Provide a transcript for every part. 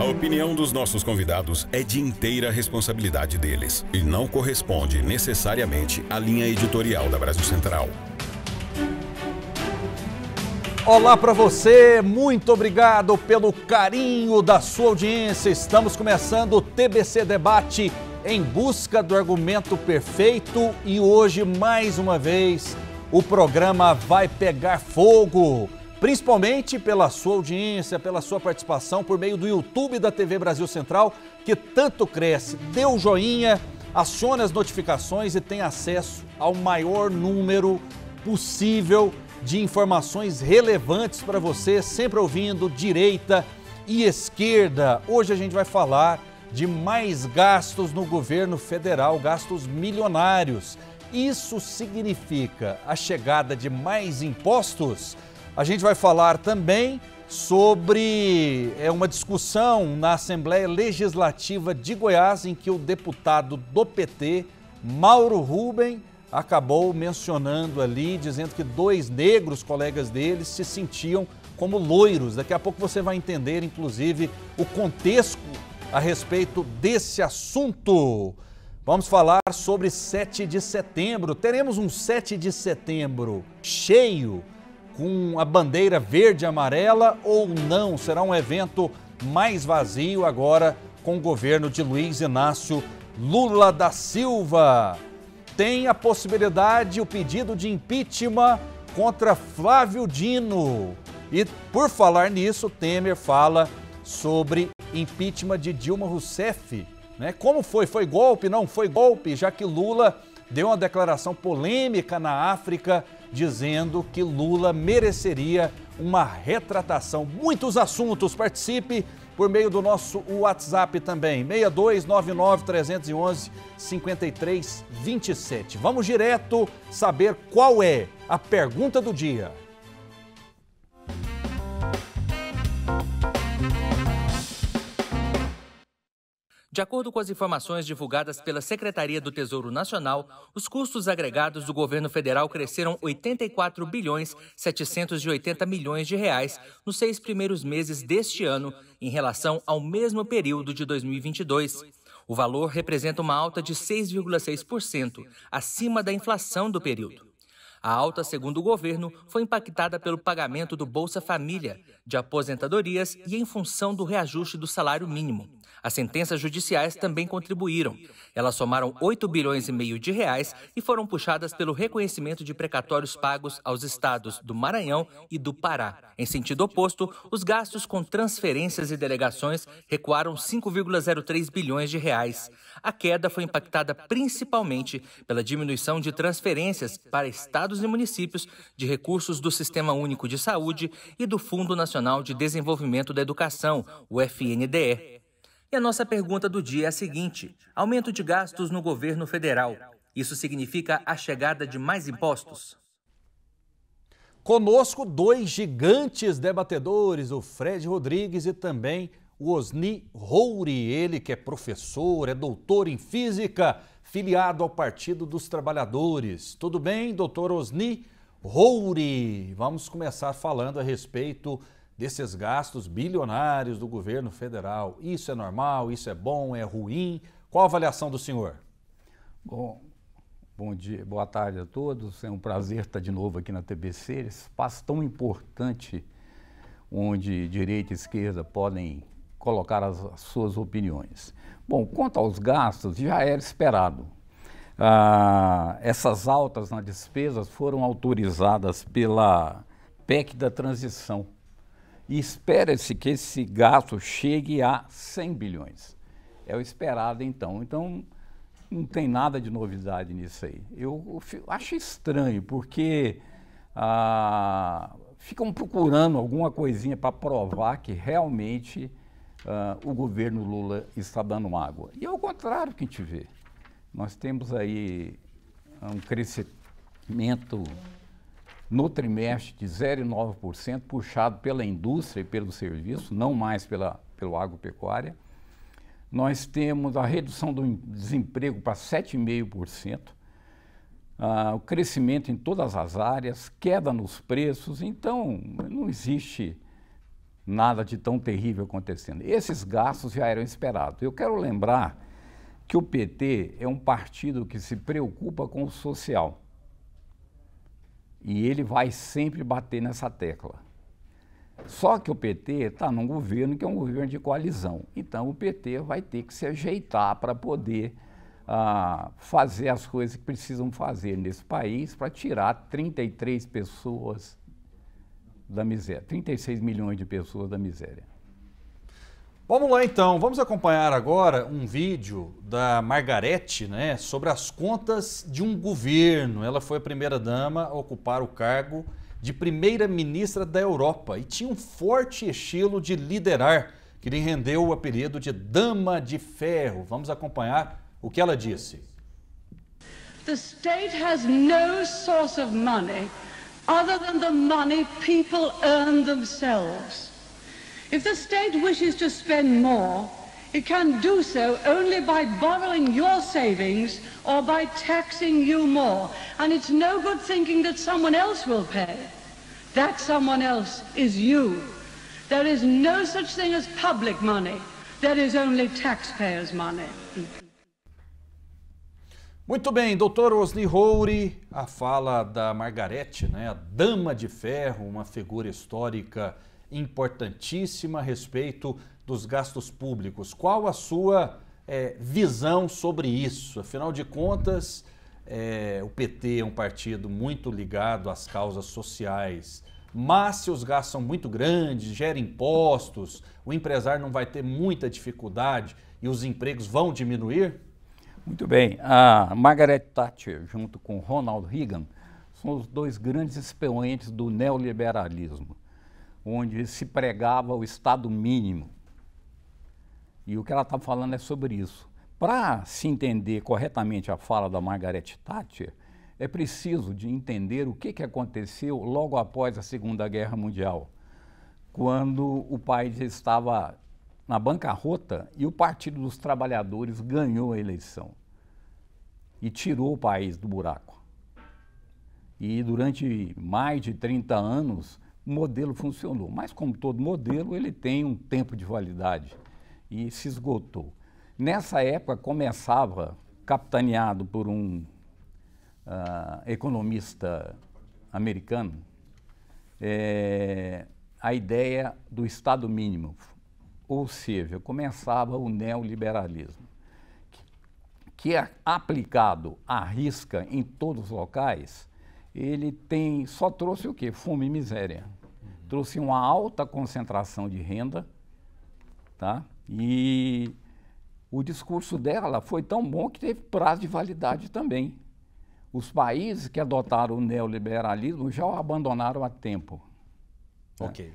A opinião dos nossos convidados é de inteira responsabilidade deles e não corresponde necessariamente à linha editorial da Brasil Central. Olá para você, muito obrigado pelo carinho da sua audiência. Estamos começando o TBC Debate em busca do argumento perfeito e hoje, mais uma vez, o programa vai pegar fogo principalmente pela sua audiência, pela sua participação por meio do YouTube da TV Brasil Central, que tanto cresce. Dê o um joinha, acione as notificações e tenha acesso ao maior número possível de informações relevantes para você, sempre ouvindo direita e esquerda. Hoje a gente vai falar de mais gastos no governo federal, gastos milionários. Isso significa a chegada de mais impostos? A gente vai falar também sobre é, uma discussão na Assembleia Legislativa de Goiás em que o deputado do PT, Mauro Ruben, acabou mencionando ali, dizendo que dois negros colegas dele se sentiam como loiros. Daqui a pouco você vai entender, inclusive, o contexto a respeito desse assunto. Vamos falar sobre 7 de setembro. Teremos um 7 de setembro cheio com a bandeira verde e amarela ou não? Será um evento mais vazio agora com o governo de Luiz Inácio Lula da Silva. Tem a possibilidade o pedido de impeachment contra Flávio Dino. E por falar nisso, Temer fala sobre impeachment de Dilma Rousseff. Né? Como foi? Foi golpe? Não foi golpe, já que Lula deu uma declaração polêmica na África dizendo que Lula mereceria uma retratação. Muitos assuntos, participe por meio do nosso WhatsApp também, 6299 311 5327. Vamos direto saber qual é a pergunta do dia. De acordo com as informações divulgadas pela Secretaria do Tesouro Nacional, os custos agregados do governo federal cresceram 84 bilhões 780 milhões de reais nos seis primeiros meses deste ano em relação ao mesmo período de 2022. O valor representa uma alta de 6,6%, acima da inflação do período. A alta, segundo o governo, foi impactada pelo pagamento do Bolsa Família, de aposentadorias e em função do reajuste do salário mínimo. As sentenças judiciais também contribuíram. Elas somaram 8 bilhões e meio de reais e foram puxadas pelo reconhecimento de precatórios pagos aos estados do Maranhão e do Pará. Em sentido oposto, os gastos com transferências e delegações recuaram 5,03 bilhões de reais. A queda foi impactada principalmente pela diminuição de transferências para estados e municípios de recursos do Sistema Único de Saúde e do Fundo Nacional de Desenvolvimento da Educação, o FNDE. E a nossa pergunta do dia é a seguinte: aumento de gastos no governo federal. Isso significa a chegada de mais impostos? Conosco, dois gigantes debatedores, o Fred Rodrigues e também o Osni Rouri, ele que é professor, é doutor em física, filiado ao Partido dos Trabalhadores. Tudo bem, doutor Osni Rouri? Vamos começar falando a respeito desses gastos bilionários do governo federal. Isso é normal? Isso é bom? É ruim? Qual a avaliação do senhor? Bom, bom dia, boa tarde a todos. É um prazer estar de novo aqui na TBC, esse espaço tão importante onde direita e esquerda podem colocar as, as suas opiniões. Bom, quanto aos gastos, já era esperado. Ah, essas altas nas despesas foram autorizadas pela PEC da transição e espera-se que esse gasto chegue a 100 bilhões. É o esperado, então. Então, não tem nada de novidade nisso aí. Eu, eu acho estranho, porque ah, ficam procurando alguma coisinha para provar que realmente ah, o governo Lula está dando água. E é o contrário que a gente vê. Nós temos aí ah, um crescimento no trimestre de 0,9%, puxado pela indústria e pelo serviço, não mais pela, pelo agropecuária. Nós temos a redução do desemprego para 7,5%, uh, ah, o crescimento em todas as áreas, queda nos preços, então não existe nada de tão terrível acontecendo. Esses gastos já eram esperados. Eu quero lembrar que o PT é um partido que se preocupa com o social. E ele vai sempre bater nessa tecla. Só que o PT está num governo que é um governo de coalizão. Então o PT vai ter que se ajeitar para poder ah, fazer as coisas que precisam fazer nesse país para tirar 33 pessoas da miséria, 36 milhões de pessoas da miséria. Vamos lá então, vamos acompanhar agora um vídeo da Margarete, né, sobre as contas de um governo. Ela foi a primeira dama a ocupar o cargo de primeira-ministra da Europa e tinha um forte estilo de liderar, que lhe rendeu o apelido de Dama de Ferro. Vamos acompanhar o que ela disse. The state has no source of money other than the money people earn themselves. If the state wishes to spend more, it can do so only by borrowing your savings or by taxing you more. And it's no good thinking that someone else will pay. That someone else is you. There is no such thing as public money. There is only taxpayers' money. Muito bem, Dr. Osni Houri. a fala da Margarete, né, a dama de ferro, uma figura histórica importantíssima a respeito dos gastos públicos. Qual a sua é, visão sobre isso? Afinal de contas, é, o PT é um partido muito ligado às causas sociais. Mas se os gastos são muito grandes, gera impostos, o empresário não vai ter muita dificuldade e os empregos vão diminuir? Muito bem. A Margaret Thatcher, junto com Ronald Reagan, são os dois grandes expoentes do neoliberalismo onde se pregava o Estado mínimo. E o que ela está falando é sobre isso. Para se entender corretamente a fala da Margaret Thatcher, é preciso de entender o que, que aconteceu logo após a Segunda Guerra Mundial, quando o país estava na bancarrota e o Partido dos Trabalhadores ganhou a eleição e tirou o país do buraco. E durante mais de 30 anos, o modelo funcionou. Mas, como todo modelo, ele tem um tempo de validade e se esgotou. Nessa época, começava, capitaneado por um uh, economista americano, é, a ideia do Estado mínimo, ou seja, começava o neoliberalismo, que, que é aplicado à risca em todos os locais, ele tem só trouxe o quê? Fome e miséria. Uhum. Trouxe uma alta concentração de renda, tá? E o discurso dela foi tão bom que teve prazo de validade também. Os países que adotaram o neoliberalismo já o abandonaram há tempo. Tá? Ok.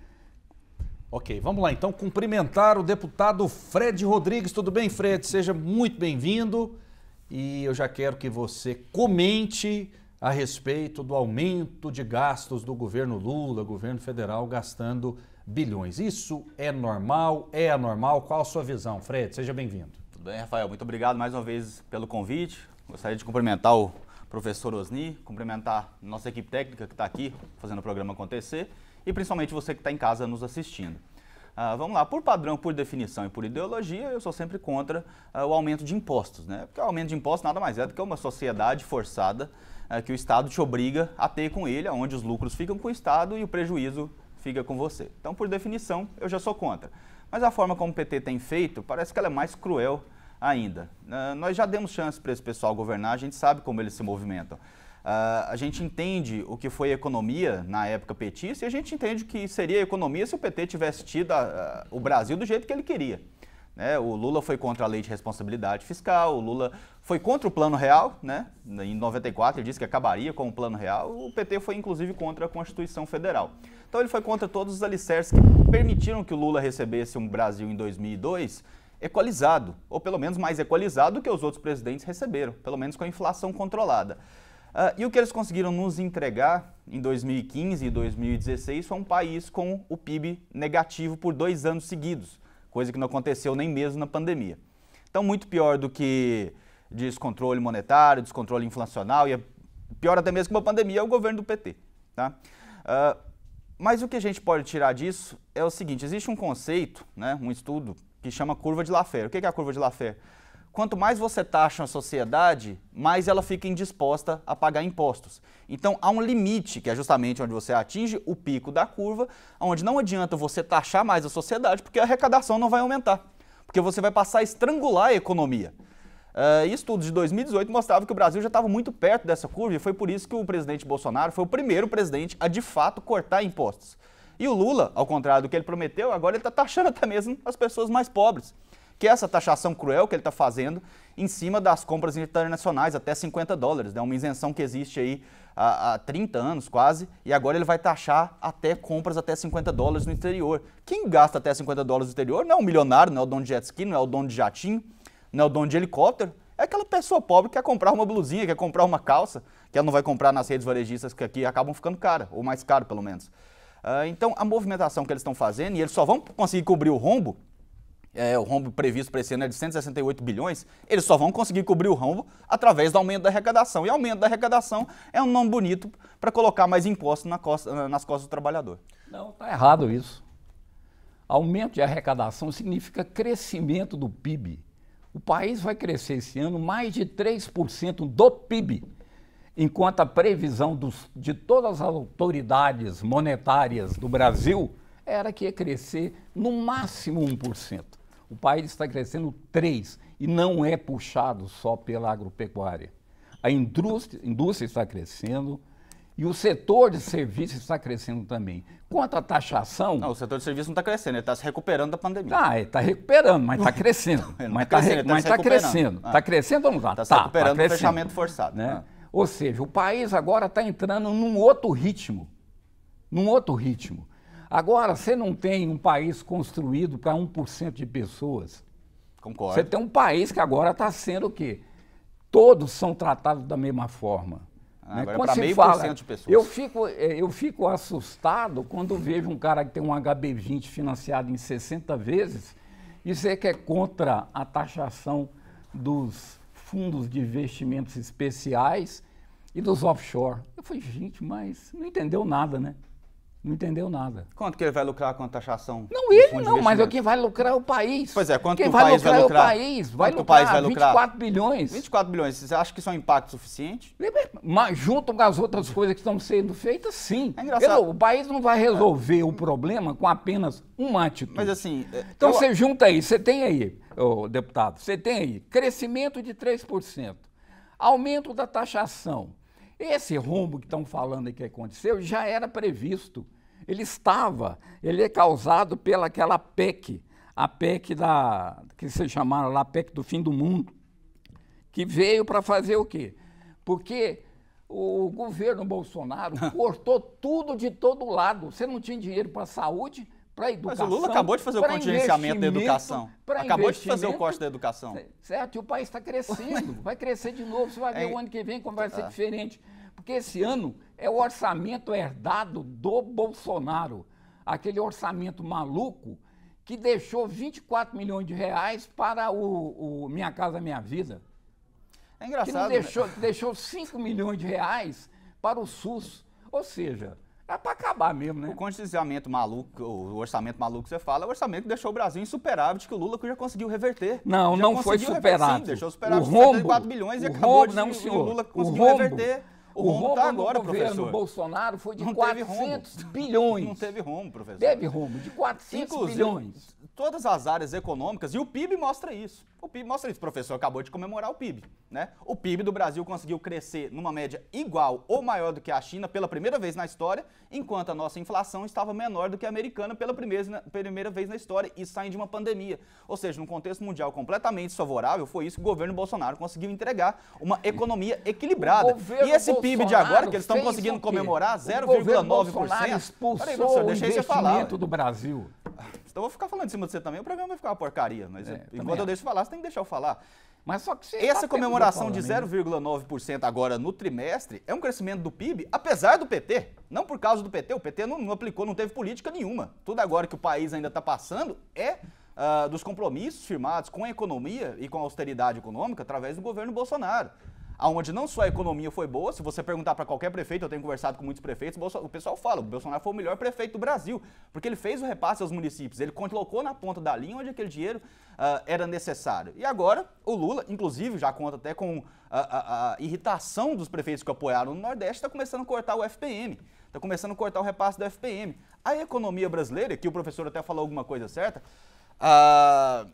Ok, vamos lá então cumprimentar o deputado Fred Rodrigues. Tudo bem, Fred? Seja muito bem-vindo. E eu já quero que você comente a respeito do aumento de gastos do governo Lula, governo federal gastando bilhões. Isso é normal? É anormal? Qual a sua visão, Fred? Seja bem-vindo. Tudo bem, Rafael. Muito obrigado mais uma vez pelo convite. Gostaria de cumprimentar o professor Osni, cumprimentar nossa equipe técnica que está aqui fazendo o programa acontecer e principalmente você que está em casa nos assistindo. Ah, vamos lá, por padrão, por definição e por ideologia, eu sou sempre contra ah, o aumento de impostos, né? Porque o aumento de impostos nada mais é do que uma sociedade forçada é, que o Estado te obriga a ter com ele, onde os lucros ficam com o Estado e o prejuízo fica com você. Então, por definição, eu já sou contra. Mas a forma como o PT tem feito, parece que ela é mais cruel ainda. Uh, nós já demos chance para esse pessoal governar, a gente sabe como eles se movimentam. Uh, a gente entende o que foi economia na época petista e a gente entende o que seria economia se o PT tivesse tido a, a, o Brasil do jeito que ele queria. Né? O Lula foi contra a lei de responsabilidade fiscal, o Lula foi contra o Plano Real, né? em 94 ele disse que acabaria com o Plano Real, o PT foi inclusive contra a Constituição Federal. Então ele foi contra todos os alicerces que permitiram que o Lula recebesse um Brasil em 2002 equalizado, ou pelo menos mais equalizado do que os outros presidentes receberam, pelo menos com a inflação controlada. Uh, e o que eles conseguiram nos entregar em 2015 e 2016 foi um país com o PIB negativo por dois anos seguidos coisa que não aconteceu nem mesmo na pandemia. Então, muito pior do que descontrole monetário, descontrole inflacional, e é pior até mesmo que uma pandemia, é o governo do PT. Tá? Uh, mas o que a gente pode tirar disso é o seguinte, existe um conceito, né, um estudo, que chama curva de Laffer. O que é a curva de Laffer? quanto mais você taxa a sociedade, mais ela fica indisposta a pagar impostos. Então há um limite, que é justamente onde você atinge o pico da curva, onde não adianta você taxar mais a sociedade, porque a arrecadação não vai aumentar, porque você vai passar a estrangular a economia. Uh, estudos de 2018 mostravam que o Brasil já estava muito perto dessa curva e foi por isso que o presidente Bolsonaro foi o primeiro presidente a de fato cortar impostos. E o Lula, ao contrário do que ele prometeu, agora ele está taxando até mesmo as pessoas mais pobres que é essa taxação cruel que ele está fazendo em cima das compras internacionais até 50 dólares. É né? uma isenção que existe aí há, há 30 anos quase, e agora ele vai taxar até compras até 50 dólares no exterior. Quem gasta até 50 dólares no exterior não é um milionário, não é o dono de jet ski, não é o dono de jatinho, não é o dono de helicóptero. É aquela pessoa pobre que quer comprar uma blusinha, quer comprar uma calça, que ela não vai comprar nas redes varejistas que aqui acabam ficando cara, ou mais caro pelo menos. Uh, então a movimentação que eles estão fazendo, e eles só vão conseguir cobrir o rombo é, o rombo previsto para esse ano é de 168 bilhões, eles só vão conseguir cobrir o rombo através do aumento da arrecadação. E aumento da arrecadação é um nome bonito para colocar mais imposto na costa, nas costas do trabalhador. Não, está errado isso. Aumento de arrecadação significa crescimento do PIB. O país vai crescer esse ano mais de 3% do PIB, enquanto a previsão dos, de todas as autoridades monetárias do Brasil era que ia crescer no máximo 1%. O país está crescendo 3% e não é puxado só pela agropecuária. A indústria, indústria está crescendo, e o setor de serviços está crescendo também. Quanto à taxação. Não, o setor de serviços não está crescendo, ele está se recuperando da pandemia. Ah, ele é, está recuperando, mas está crescendo. mas está crescendo. Está tá crescendo. Está tá tá tá ah. crescendo ou não está? Está tá, recuperando tá o fechamento forçado. Né? Ah. Ou seja, o país agora está entrando num outro ritmo. Num outro ritmo. Agora, você não tem um país construído para 1% de pessoas. Concordo. Você tem um país que agora está sendo o quê? Todos são tratados da mesma forma. Ah, né? Agora quando é meio fala, por cento de pessoas. Eu fico, é, eu fico assustado quando vejo um cara que tem um HB20 financiado em 60 vezes dizer que é contra a taxação dos fundos de investimentos especiais e dos offshore. Eu falei, gente, mas não entendeu nada, né? não entendeu nada. Quanto que ele vai lucrar com a taxação? Não, ele não, mas quem vai lucrar é o país. Pois é, quanto quem que o vai país lucrar vai lucrar? É o país. Vai quanto lucrar, o país vai lucrar? 24 bilhões. 24 bilhões, você acha que isso é um impacto suficiente? Mas junto com as outras coisas que estão sendo feitas, sim. É engraçado. Ele, o país não vai resolver é. o problema com apenas uma atitude. Mas assim... É, então eu... você junta aí, você tem aí, oh, deputado, você tem aí crescimento de 3%, aumento da taxação. Esse rombo que estão falando aí que aconteceu já era previsto ele estava, ele é causado pelaquela PEC, a PEC da, que se chamaram lá PEC do fim do mundo, que veio para fazer o quê? Porque o governo Bolsonaro cortou tudo de todo lado. Você não tinha dinheiro para saúde, para educação. Mas o Lula acabou de fazer o contingenciamento da educação. Acabou de fazer o corte da educação. Certo, e o país está crescendo. vai crescer de novo. Você vai ver é, o ano que vem como vai ser é. diferente. Porque esse ano é o orçamento herdado do Bolsonaro, aquele orçamento maluco que deixou 24 milhões de reais para o, o Minha Casa Minha Vida. É engraçado. Que deixou, né? deixou 5 milhões de reais para o SUS. Ou seja, é para acabar mesmo, né? O condicionamento maluco, o orçamento maluco que você fala, é o orçamento que deixou o Brasil insuperável, que o Lula já conseguiu reverter. Não, não foi superado. Reverter, sim, deixou superável de rombo, bilhões e acabou rombo, de, não, senhor, o Lula conseguiu o reverter. O, rombo está agora, governo professor. Bolsonaro foi de não 400 bilhões. Não teve rombo, professor. Teve rombo, de 400 Inclusive, bilhões. Todas as áreas econômicas, e o PIB mostra isso. O PIB mostra isso, o professor acabou de comemorar o PIB, né? O PIB do Brasil conseguiu crescer numa média igual ou maior do que a China pela primeira vez na história, enquanto a nossa inflação estava menor do que a americana pela primeira, primeira vez na história e saindo de uma pandemia. Ou seja, num contexto mundial completamente desfavorável, foi isso que o governo Bolsonaro conseguiu entregar, uma economia equilibrada. E esse Bolsonaro PIB de agora, que eles estão conseguindo comemorar 0,9%, expulsou Peraí, professor, o investimento falar, do Brasil. Então eu vou ficar falando em cima de você também, o programa vai ficar uma porcaria, mas é, enquanto eu é. deixo falar, você tem tem que deixar eu falar. Mas só que Essa tá comemoração de 0,9% agora no trimestre é um crescimento do PIB, apesar do PT. Não por causa do PT, o PT não, não aplicou, não teve política nenhuma. Tudo agora que o país ainda está passando é uh, dos compromissos firmados com a economia e com a austeridade econômica através do governo Bolsonaro aonde não só a economia foi boa, se você perguntar para qualquer prefeito, eu tenho conversado com muitos prefeitos, o pessoal fala, o Bolsonaro foi o melhor prefeito do Brasil, porque ele fez o repasse aos municípios, ele colocou na ponta da linha onde aquele dinheiro uh, era necessário. E agora, o Lula, inclusive, já conta até com a, ah, a, ah, a irritação dos prefeitos que apoiaram no Nordeste, está começando a cortar o FPM, está começando a cortar o repasse do FPM. A economia brasileira, que o professor até falou alguma coisa certa, uh,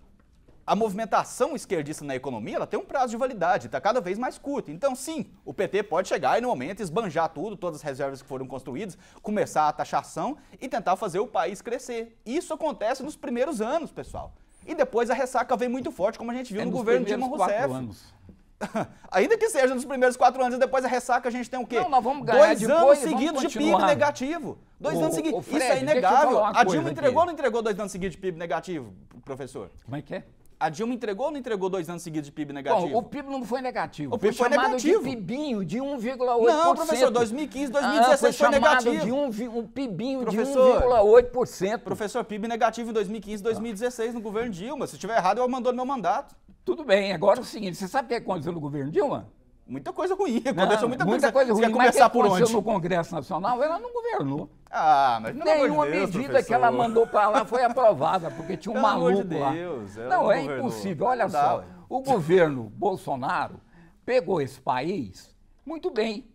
a movimentação esquerdista na economia ela tem um prazo de validade, está cada vez mais curto. Então, sim, o PT pode chegar e, no momento, esbanjar tudo, todas as reservas que foram construídas, começar a taxação e tentar fazer o país crescer. Isso acontece nos primeiros anos, pessoal. E depois a ressaca vem muito forte, como a gente viu é no governo Dilma Rousseff. Anos. Ainda que seja nos primeiros quatro anos, e depois a ressaca a gente tem o quê? Não, nós vamos ganhar Dois anos seguidos de PIB negativo. Dois o, anos seguidos. Isso é inegável. A Dilma entregou ou não entregou dois anos seguidos de PIB negativo, professor? Como é que é? A Dilma entregou ou não entregou dois anos seguidos de PIB negativo? Bom, o PIB não foi negativo. O PIB foi, foi negativo. de PIBinho, de 1,8%. Não, professor, 2015, 2016 ah, foi, foi negativo. de um, um PIBinho professor, de 1,8%. Professor, PIB negativo em 2015 2016 no governo Dilma. Se estiver errado, eu mandou no meu mandato. Tudo bem, agora é o seguinte, você sabe o que é aconteceu no governo Dilma? muita coisa ruim, aconteceu muita, muita, coisa, coisa ruim. Você quer começar mas por onde? no Congresso Nacional, ela não governou. Ah, mas não Nenhuma de Deus, medida professor. que ela mandou para lá foi aprovada, porque tinha um pelo maluco de lá. Deus, não, não, é governou. impossível. Olha só, o governo Bolsonaro pegou esse país muito bem.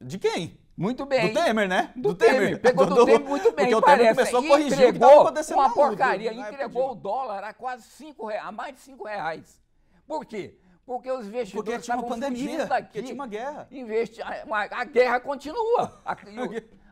De quem? Muito bem. Do Temer, né? Do, do Temer. Temer. Pegou do, do, Temer muito bem. Porque o Temer começou a corrigir é entregou o que uma porcaria. Entregou o dólar a quase 5 reais, a mais de 5 reais. Por quê? Porque os investidores Porque tinha uma pandemia, daqui. tinha uma guerra. Investi... A, guerra continua. A,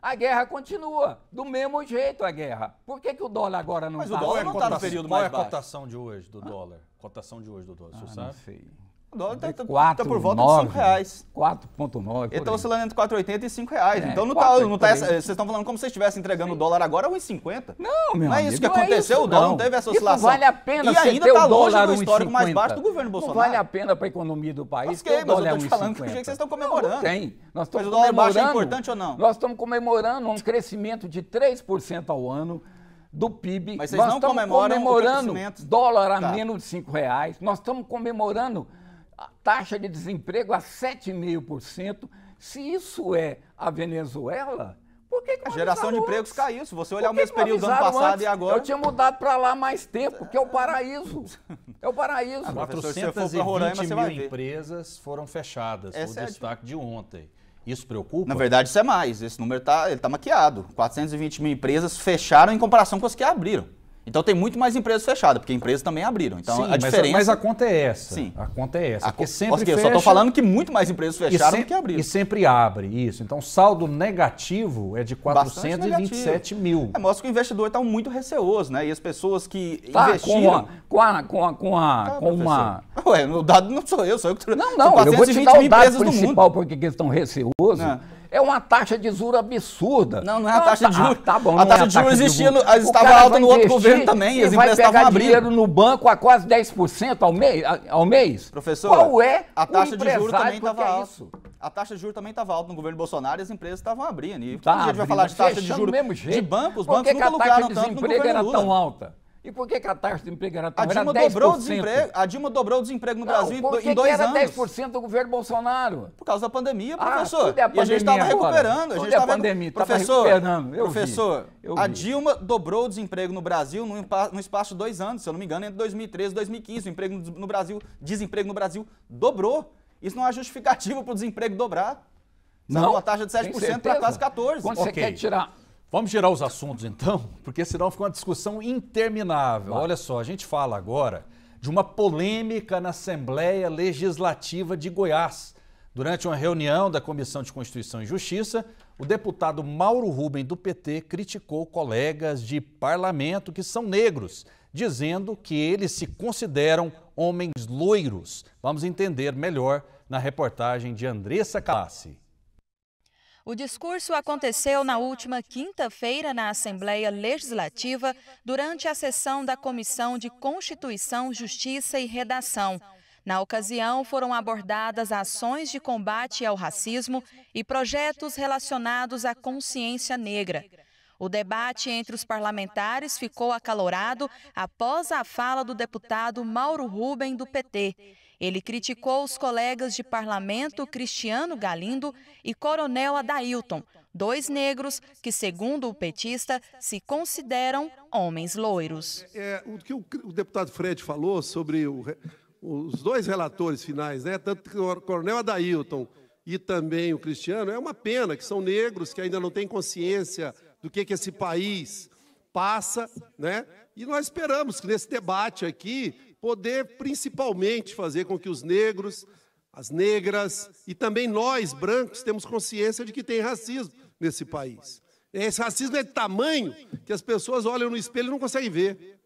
a, guerra continua. Do mesmo jeito a guerra. Por que, que o dólar agora não está? Mas tá? o dólar não está no período mais baixo. Qual é a cotação de hoje do dólar? Cotação de hoje do dólar, ah, você sabe? Não sei. O dólar está tá, tá por volta 9, de 5 reais. 4,9. Ele está oscilando entre 4,80 e 5 reais. É, então não 4, tá, não tá essa, vocês estão falando como se vocês estivessem entregando Sim. o dólar agora a 1,50. Não, meu Não é isso que aconteceu, é isso, o dólar não. não teve essa oscilação. Isso vale a pena E ainda está longe do histórico 50. mais baixo do governo Bolsonaro. Não vale a pena para a economia do país mas que, que o dólar eu estou te falando que o jeito que vocês estão comemorando. Não, tem. Nós mas o dólar baixo é importante ou não? Nós estamos comemorando um crescimento de 3% ao ano do PIB. Mas vocês nós não comemoram comemorando dólar a tá. menos de 5 reais. Nós estamos comemorando a taxa de desemprego a 7,5%. Se isso é a Venezuela, por que, que a geração de empregos caiu. Se você olhar o mesmo período ano passado antes? e agora. Eu tinha mudado para lá mais tempo, que é o paraíso. É o paraíso. Ah, 420 Roraima, mil empresas foram fechadas. o é destaque de... de ontem. Isso preocupa? Na verdade, isso é mais. Esse número está tá maquiado. 420 mil empresas fecharam em comparação com as que abriram. Então tem muito mais empresas fechadas, porque empresas também abriram. Então Sim, a diferença. Mas a, mas a conta é essa. Sim. A conta é essa. A porque sempre porque fecha... eu só estou falando que muito mais empresas fecharam sempre, do que abriram. E sempre abre, isso. Então saldo negativo é de 427 mil. É, mostra que o investidor está muito receoso, né? E as pessoas que tá, investiram. Com a. Com a. Com, a, tá, com uma. Ué, o dado não sou eu, sou eu que. Não, não, eu vou te dar o dado principal porque eles estão receosos. É. É uma taxa de juros absurda. Não, não é a ah, taxa de tá, juros. Ah, tá bom, a é taxa, é a taxa de juros existia, no, estava alta no outro governo também. E as vai pegar dinheiro no banco a quase 10% ao mês, ao mês? Professor, qual é a taxa de juros também estava é alta. A taxa de juros também estava alta no governo Bolsonaro e as empresas estavam abrindo. E tá, a gente vai falar de taxa de juros de bancos, os bancos nunca lucraram tanto no governo Lula. Por que a taxa de desemprego era tão alta? E por que, que a taxa de desemprego era tão a Dilma era dobrou o desemprego. A Dilma dobrou o desemprego no Brasil em dois em dois que era 10% do governo Bolsonaro? Por causa da pandemia, ah, professor. Ah, é a pandemia e a gente estava recuperando. A gente estava é pandemia, professor, recuperando. Eu professor, vi, eu vi. a Dilma dobrou o desemprego no Brasil no espaço de dois anos, se eu não me engano, entre 2013 e 2015. O emprego no Brasil, desemprego no Brasil dobrou. Isso não é justificativo para o desemprego dobrar. Não. Uma taxa de 7% para quase 14%. Quando okay. você quer tirar Vamos girar os assuntos então, porque senão fica uma discussão interminável. Olha só, a gente fala agora de uma polêmica na Assembleia Legislativa de Goiás. Durante uma reunião da Comissão de Constituição e Justiça, o deputado Mauro Rubem, do PT, criticou colegas de parlamento que são negros, dizendo que eles se consideram homens loiros. Vamos entender melhor na reportagem de Andressa Calassi. O discurso aconteceu na última quinta-feira na Assembleia Legislativa, durante a sessão da Comissão de Constituição, Justiça e Redação. Na ocasião, foram abordadas ações de combate ao racismo e projetos relacionados à consciência negra. O debate entre os parlamentares ficou acalorado após a fala do deputado Mauro Ruben, do PT. Ele criticou os colegas de parlamento Cristiano Galindo e Coronel Adailton, dois negros que, segundo o petista, se consideram homens loiros. É, é o que o, o deputado Fred falou sobre o, os dois relatores finais, né? tanto o Coronel Adailton e também o Cristiano, é uma pena que são negros que ainda não têm consciência do que, que esse país passa, né? E nós esperamos que nesse debate aqui poder principalmente fazer com que os negros, as negras e também nós, brancos, temos consciência de que tem racismo nesse país. Esse racismo é de tamanho que as pessoas olham no espelho e não conseguem ver.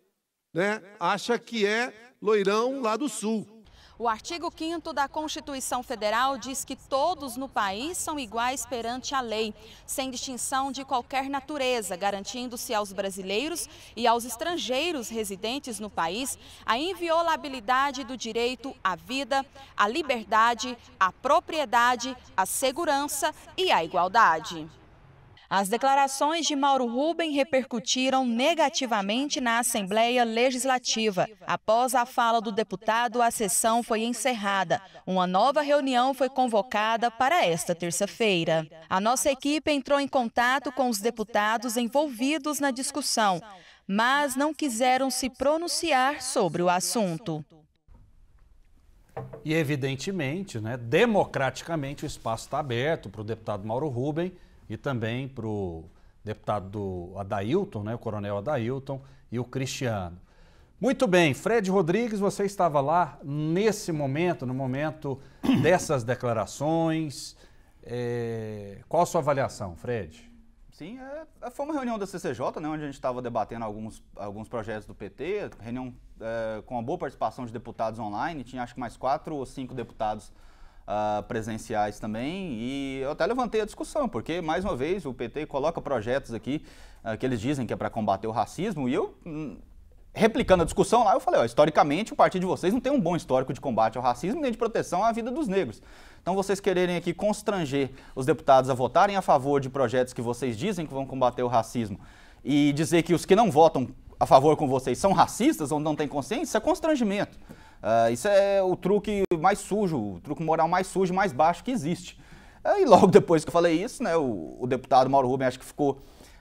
Né? Acha que é loirão lá do sul. O artigo 5 da Constituição Federal diz que todos no país são iguais perante a lei, sem distinção de qualquer natureza, garantindo-se aos brasileiros e aos estrangeiros residentes no país a inviolabilidade do direito à vida, à liberdade, à propriedade, à segurança e à igualdade. As declarações de Mauro Ruben repercutiram negativamente na Assembleia Legislativa. Após a fala do deputado, a sessão foi encerrada. Uma nova reunião foi convocada para esta terça-feira. A nossa equipe entrou em contato com os deputados envolvidos na discussão, mas não quiseram se pronunciar sobre o assunto. E, evidentemente, né, democraticamente, o espaço está aberto para o deputado Mauro Rubem e também para o deputado Adailton, né, o coronel Adailton e o Cristiano. Muito bem, Fred Rodrigues, você estava lá nesse momento, no momento dessas declarações. É... Qual a sua avaliação, Fred? Sim, é, é foi uma reunião da CCJ, né, onde a gente estava debatendo alguns, alguns projetos do PT, reunião é, com uma boa participação de deputados online, tinha acho que mais quatro ou cinco deputados online uh, presenciais também. E eu até levantei a discussão, porque, mais uma vez, o PT coloca projetos aqui uh, que eles dizem que é para combater o racismo, e eu. Hum, replicando a discussão lá, eu falei: ó, historicamente, o partido de vocês não tem um bom histórico de combate ao racismo nem de proteção à vida dos negros. Então, vocês quererem aqui constranger os deputados a votarem a favor de projetos que vocês dizem que vão combater o racismo e dizer que os que não votam a favor com vocês são racistas ou não têm consciência, isso é constrangimento. Uh, isso é o truque mais sujo, o truque moral mais sujo, mais baixo que existe. Uh, e logo depois que eu falei isso, né, o, o deputado Mauro Rubens acho que ficou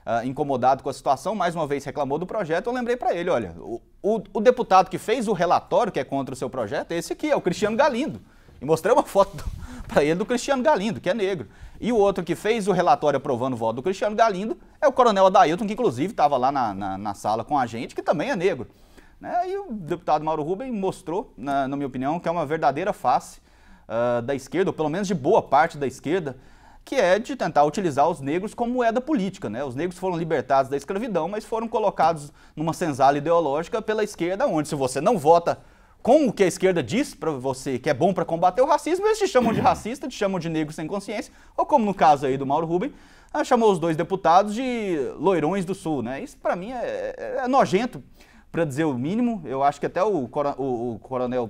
uh, incomodado com a situação, mais uma vez reclamou do projeto, eu lembrei para ele, olha, o, o, o, deputado que fez o relatório que é contra o seu projeto é esse aqui, é o Cristiano Galindo. E mostrei uma foto para ele do Cristiano Galindo, que é negro. E o outro que fez o relatório aprovando o voto do Cristiano Galindo é o coronel Adailton, que inclusive estava lá na, na, na sala com a gente, que também é negro. Né? E o deputado Mauro Rubem mostrou, na, na minha opinião, que é uma verdadeira face uh, da esquerda, ou pelo menos de boa parte da esquerda, que é de tentar utilizar os negros como moeda política. Né? Os negros foram libertados da escravidão, mas foram colocados numa senzala ideológica pela esquerda, onde se você não vota com o que a esquerda diz para você que é bom para combater o racismo, eles te chamam de racista, te chamam de negro sem consciência, ou como no caso aí do Mauro Rubem, ah, chamou os dois deputados de loirões do sul. Né? Isso para mim é, é, é nojento para dizer o mínimo. Eu acho que até o, o, o coronel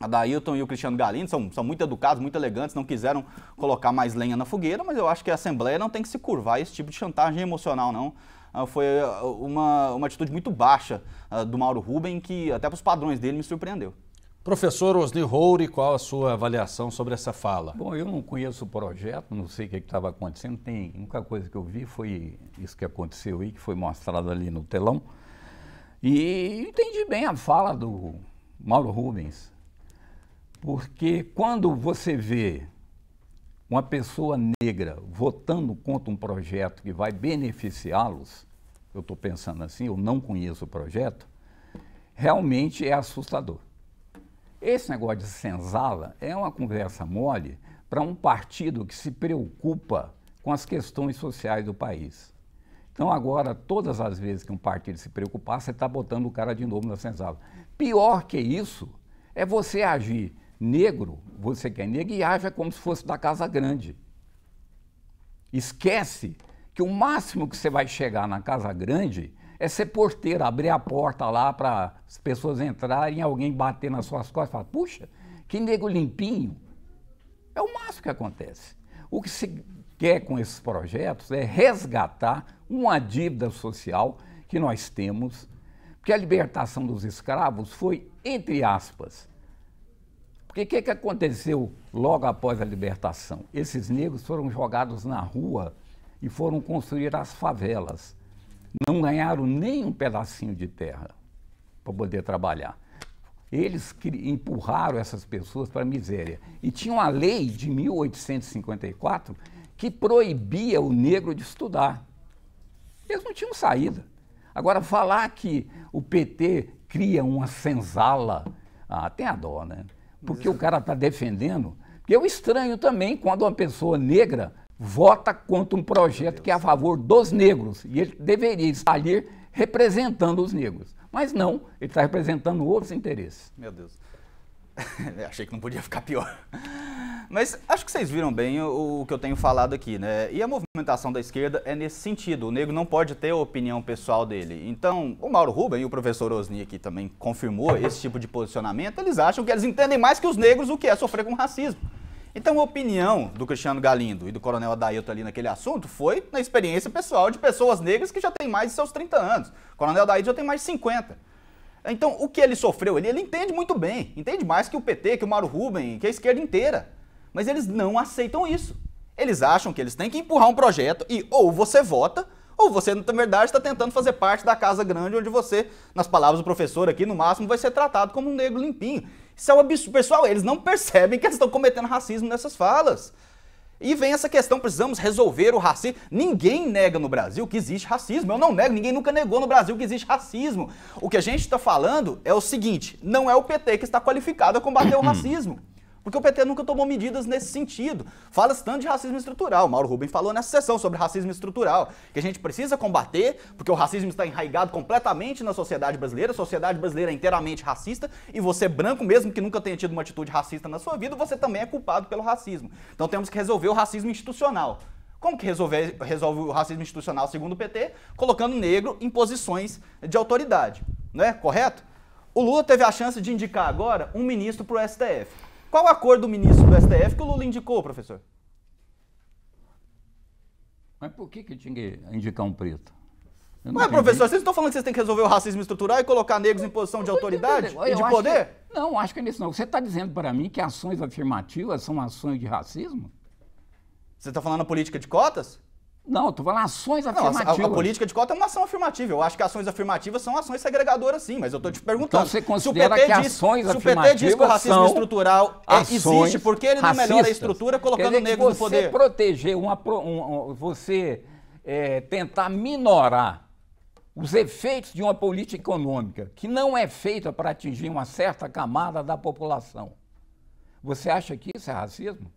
Adailton e o Cristiano Galindo são, são muito educados, muito elegantes, não quiseram colocar mais lenha na fogueira, mas eu acho que a Assembleia não tem que se curvar a esse tipo de chantagem emocional, não. Ah, foi ah, uma, uma atitude muito baixa uh, do Mauro Ruben, que até para os padrões dele me surpreendeu. Professor Osni Roure, qual a sua avaliação sobre essa fala? Bom, eu não conheço o projeto, não sei o que é estava acontecendo. Tem, a única coisa que eu vi foi isso que aconteceu aí, que foi mostrado ali no telão. E entendi bem a fala do Mauro Rubens, porque quando você vê uma pessoa negra votando contra um projeto que vai beneficiá-los, eu estou pensando assim, eu não conheço o projeto, realmente é assustador. Esse negócio de senzala é uma conversa mole para um partido que se preocupa com as questões sociais do país. Então, agora, todas as vezes que um partido se preocupar, você está botando o cara de novo na senzala. Pior que isso é você agir negro, você que é negro, e haja como se fosse da Casa Grande. Esquece que o máximo que você vai chegar na Casa Grande é ser porteiro, abrir a porta lá para as pessoas entrarem, alguém bater nas suas costas e falar, puxa, que negro limpinho. É o máximo que acontece. O que se quer é com esses projetos é resgatar uma dívida social que nós temos, porque a libertação dos escravos foi entre aspas. Porque o que, que aconteceu logo após a libertação? Esses negros foram jogados na rua e foram construir as favelas. Não ganharam nem um pedacinho de terra para poder trabalhar. Eles empurraram essas pessoas para a miséria. E tinha uma lei de 1854 que proibia o negro de estudar. Eles não tinham saída. Agora, falar que o PT cria uma senzala, ah, tem a dó, né? Porque o cara está defendendo. Eu estranho também quando uma pessoa negra vota contra um projeto que é a favor dos negros. E ele deveria estar ali representando os negros. Mas não, ele está representando outros interesses. Meu Deus. Achei que não podia ficar pior. Mas acho que vocês viram bem o, o, que eu tenho falado aqui, né? E a movimentação da esquerda é nesse sentido. O negro não pode ter a opinião pessoal dele. Então, o Mauro Ruben e o professor Osni aqui também confirmou esse tipo de posicionamento. Eles acham que eles entendem mais que os negros o que é sofrer com racismo. Então, a opinião do Cristiano Galindo e do Coronel Adailto ali naquele assunto foi na experiência pessoal de pessoas negras que já têm mais de seus 30 anos. O Coronel Adailto já tem mais de 50. Então, o que ele sofreu ali, ele entende muito bem, entende mais que o PT, que o Mauro Rubem, que a esquerda inteira. Mas eles não aceitam isso. Eles acham que eles têm que empurrar um projeto e ou você vota, ou você, na verdade, está tentando fazer parte da casa grande onde você, nas palavras do professor aqui, no máximo, vai ser tratado como um negro limpinho. Isso é um absurdo. Pessoal, eles não percebem que eles estão cometendo racismo nessas falas. E vem essa questão, precisamos resolver o racismo. Ninguém nega no Brasil que existe racismo. Eu não nego, ninguém nunca negou no Brasil que existe racismo. O que a gente está falando é o seguinte: não é o PT que está qualificado a combater o uhum. racismo. Porque o PT nunca tomou medidas nesse sentido. Fala-se tanto de racismo estrutural. Mauro Rubem falou nessa sessão sobre racismo estrutural, que a gente precisa combater, porque o racismo está enraizado completamente na sociedade brasileira. A sociedade brasileira é inteiramente racista, e você, branco, mesmo que nunca tenha tido uma atitude racista na sua vida, você também é culpado pelo racismo. Então temos que resolver o racismo institucional. Como que resolver, resolve o racismo institucional, segundo o PT? Colocando negro em posições de autoridade. Não é? Correto? O Lula teve a chance de indicar agora um ministro para o STF. Qual a cor do ministro do STF que o Lula indicou, professor? Mas por que, que tinha que indicar um preto? Mas, professor, vocês estão falando que vocês têm que resolver o racismo estrutural e colocar negros em posição de autoridade e de poder? que... Não, acho que é nisso não. Você está dizendo para mim que ações afirmativas são ações de racismo? Você está falando na política de cotas? Não, tu falando ações afirmativas. Não, a, a, política de cota é uma ação afirmativa. Eu acho que ações afirmativas são ações segregadoras, sim, mas eu estou te então perguntando. Então você considera que diz, ações afirmativas. Se o PT diz que o racismo estrutural é, existe, porque ele não racistas. melhora a estrutura colocando negros no poder? Você proteger uma. um, você é, tentar minorar os efeitos de uma política econômica que não é feita para atingir uma certa camada da população. Você acha que isso é racismo?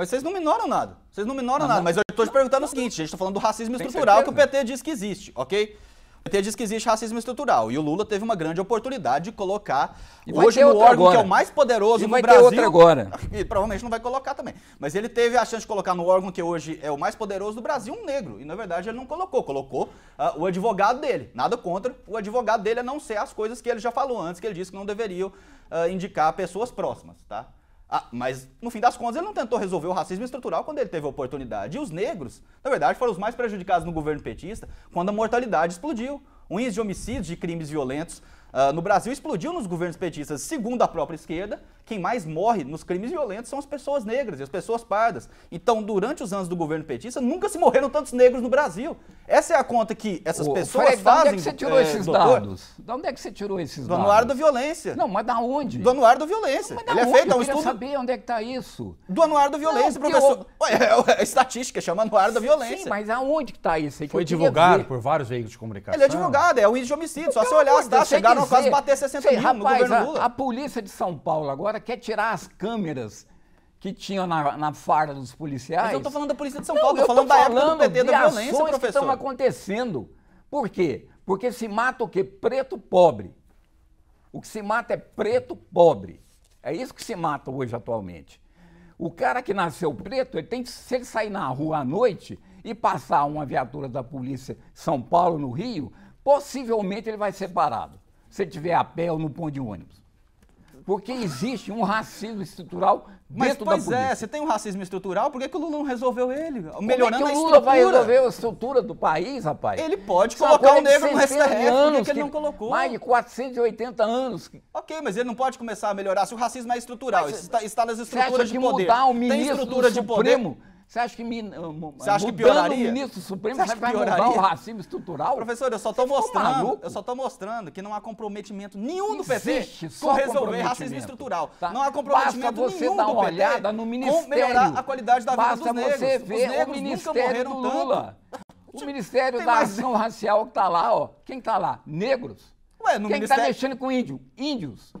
Mas vocês não minoram nada. Vocês não minoram ah, nada. Mas eu estou te perguntando o seguinte, gente, estou tá falando do racismo estrutural que o PT diz que existe, ok? O PT diz que existe racismo estrutural. E o Lula teve uma grande oportunidade de colocar hoje no órgão agora. que é o mais poderoso e no vai Brasil. Vai ter outra agora. E provavelmente não vai colocar também. Mas ele teve a chance de colocar no órgão que hoje é o mais poderoso do Brasil um negro. E na verdade ele não colocou. Colocou uh, o advogado dele. Nada contra o advogado dele, a não ser as coisas que ele já falou antes, que ele disse que não deveriam uh, indicar pessoas próximas, tá? Ah, mas, no fim das contas, ele não tentou resolver o racismo estrutural quando ele teve a oportunidade. E os negros, na verdade, foram os mais prejudicados no governo petista quando a mortalidade explodiu. O índice de homicídios, de crimes violentos uh, no Brasil explodiu nos governos petistas, segundo a própria esquerda, quem mais morre nos crimes violentos são as pessoas negras e as pessoas pardas. Então, durante os anos do governo petista, nunca se morreram tantos negros no Brasil. Essa é a conta que essas pessoas Fred, fazem. De onde é que você tirou é, esses doutor? dados? De onde é que você tirou esses do dados? Do Anuário da Violência. Não, mas da onde? Do Anuário da Violência. Não, mas da Ele é onde? é feito, um estudo... saber onde é que está isso. Do Anuário da Violência, não, professor. Eu... É, ué, é, estatística, chama Anuário da Violência. Sim, mas aonde que está isso? É que Foi divulgado por vários veículos de comunicação. Ele é divulgado, é o índice de homicídio. Só se olhar as datas, chegaram quase bater 60 sei, mil rapaz, no governo Lula. a polícia de São Paulo agora quer tirar as câmeras que tinham na, na farda dos policiais. Mas eu estou falando da polícia de São Paulo, não, eu estou falando, da época do PT, da violência, professor. que estão tá acontecendo. Por quê? Porque se mata o quê? Preto pobre. O que se mata é preto pobre. É isso que se mata hoje atualmente. O cara que nasceu preto, ele tem se ele sair na rua à noite e passar uma viatura da polícia São Paulo no Rio, possivelmente ele vai ser parado, se ele tiver a pé ou no ponto de ônibus. Porque existe um racismo estrutural dentro pois da é, polícia. é, você tem um racismo estrutural, por que, que o Lula não resolveu ele? É Melhorando é que o Lula vai resolver a estrutura do país, rapaz? Ele pode colocar é o negro no STF, por que, que ele não colocou? Mais de 480 anos. Ok, mas ele não pode começar a melhorar se o racismo é estrutural. Mas, está, está nas estruturas de poder. Mudar o ministro tem estrutura do de Supremo? poder você acha que, me, ah, você acha que pioraria? o ministro Supremo você acha que vai pioraria? o racismo estrutural? Professor, eu só estou mostrando, eu só tô mostrando que não há comprometimento nenhum do Existe PT com resolver racismo estrutural. Tá? Não há comprometimento Basta você nenhum dar uma olhada no ministério. com melhorar a qualidade da vida Basta dos negros. Basta você ver o ministério do Lula. Tanto. O Ministério Tem da mais... Ação Racial que tá lá, ó. Quem tá lá? Negros. Ué, Quem está ministério... mexendo com índio? Índios.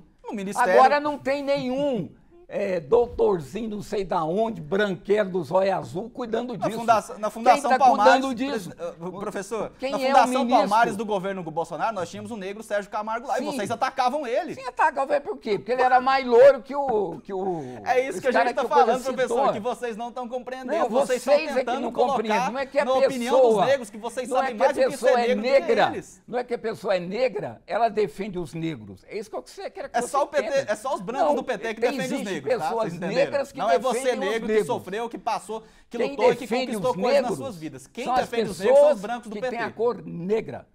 Agora não tem nenhum é, doutorzinho, não sei da onde, branqueiro do Zóia azul, cuidando disso. Na, fundação, na fundação tá Palmares, cuidando disso? Eh, professor, Quem na é Fundação é Palmares do governo Bolsonaro, nós tínhamos o um negro Sérgio Camargo lá Sim. e vocês atacavam ele. Sim, atacavam ele por quê? Porque ele era mais louro que o... Que o é isso que a gente está falando, professor, citou. que vocês não estão compreendendo. Não, vocês, vocês é estão tentando é não compreendem. Não é que a é na pessoa, opinião dos negros que vocês não sabem é que mais a pessoa é negra. Não é que a pessoa é negra, ela defende os negros. É isso que eu quero que é só o PT, É só os brancos do PT que defendem os negros negro. Tá? pessoas tá? negras que Não é você negro que sofreu, que passou, que Quem lutou e que conquistou coisas nas suas vidas. Quem defende os negros são os brancos do que PT. tem a cor negra.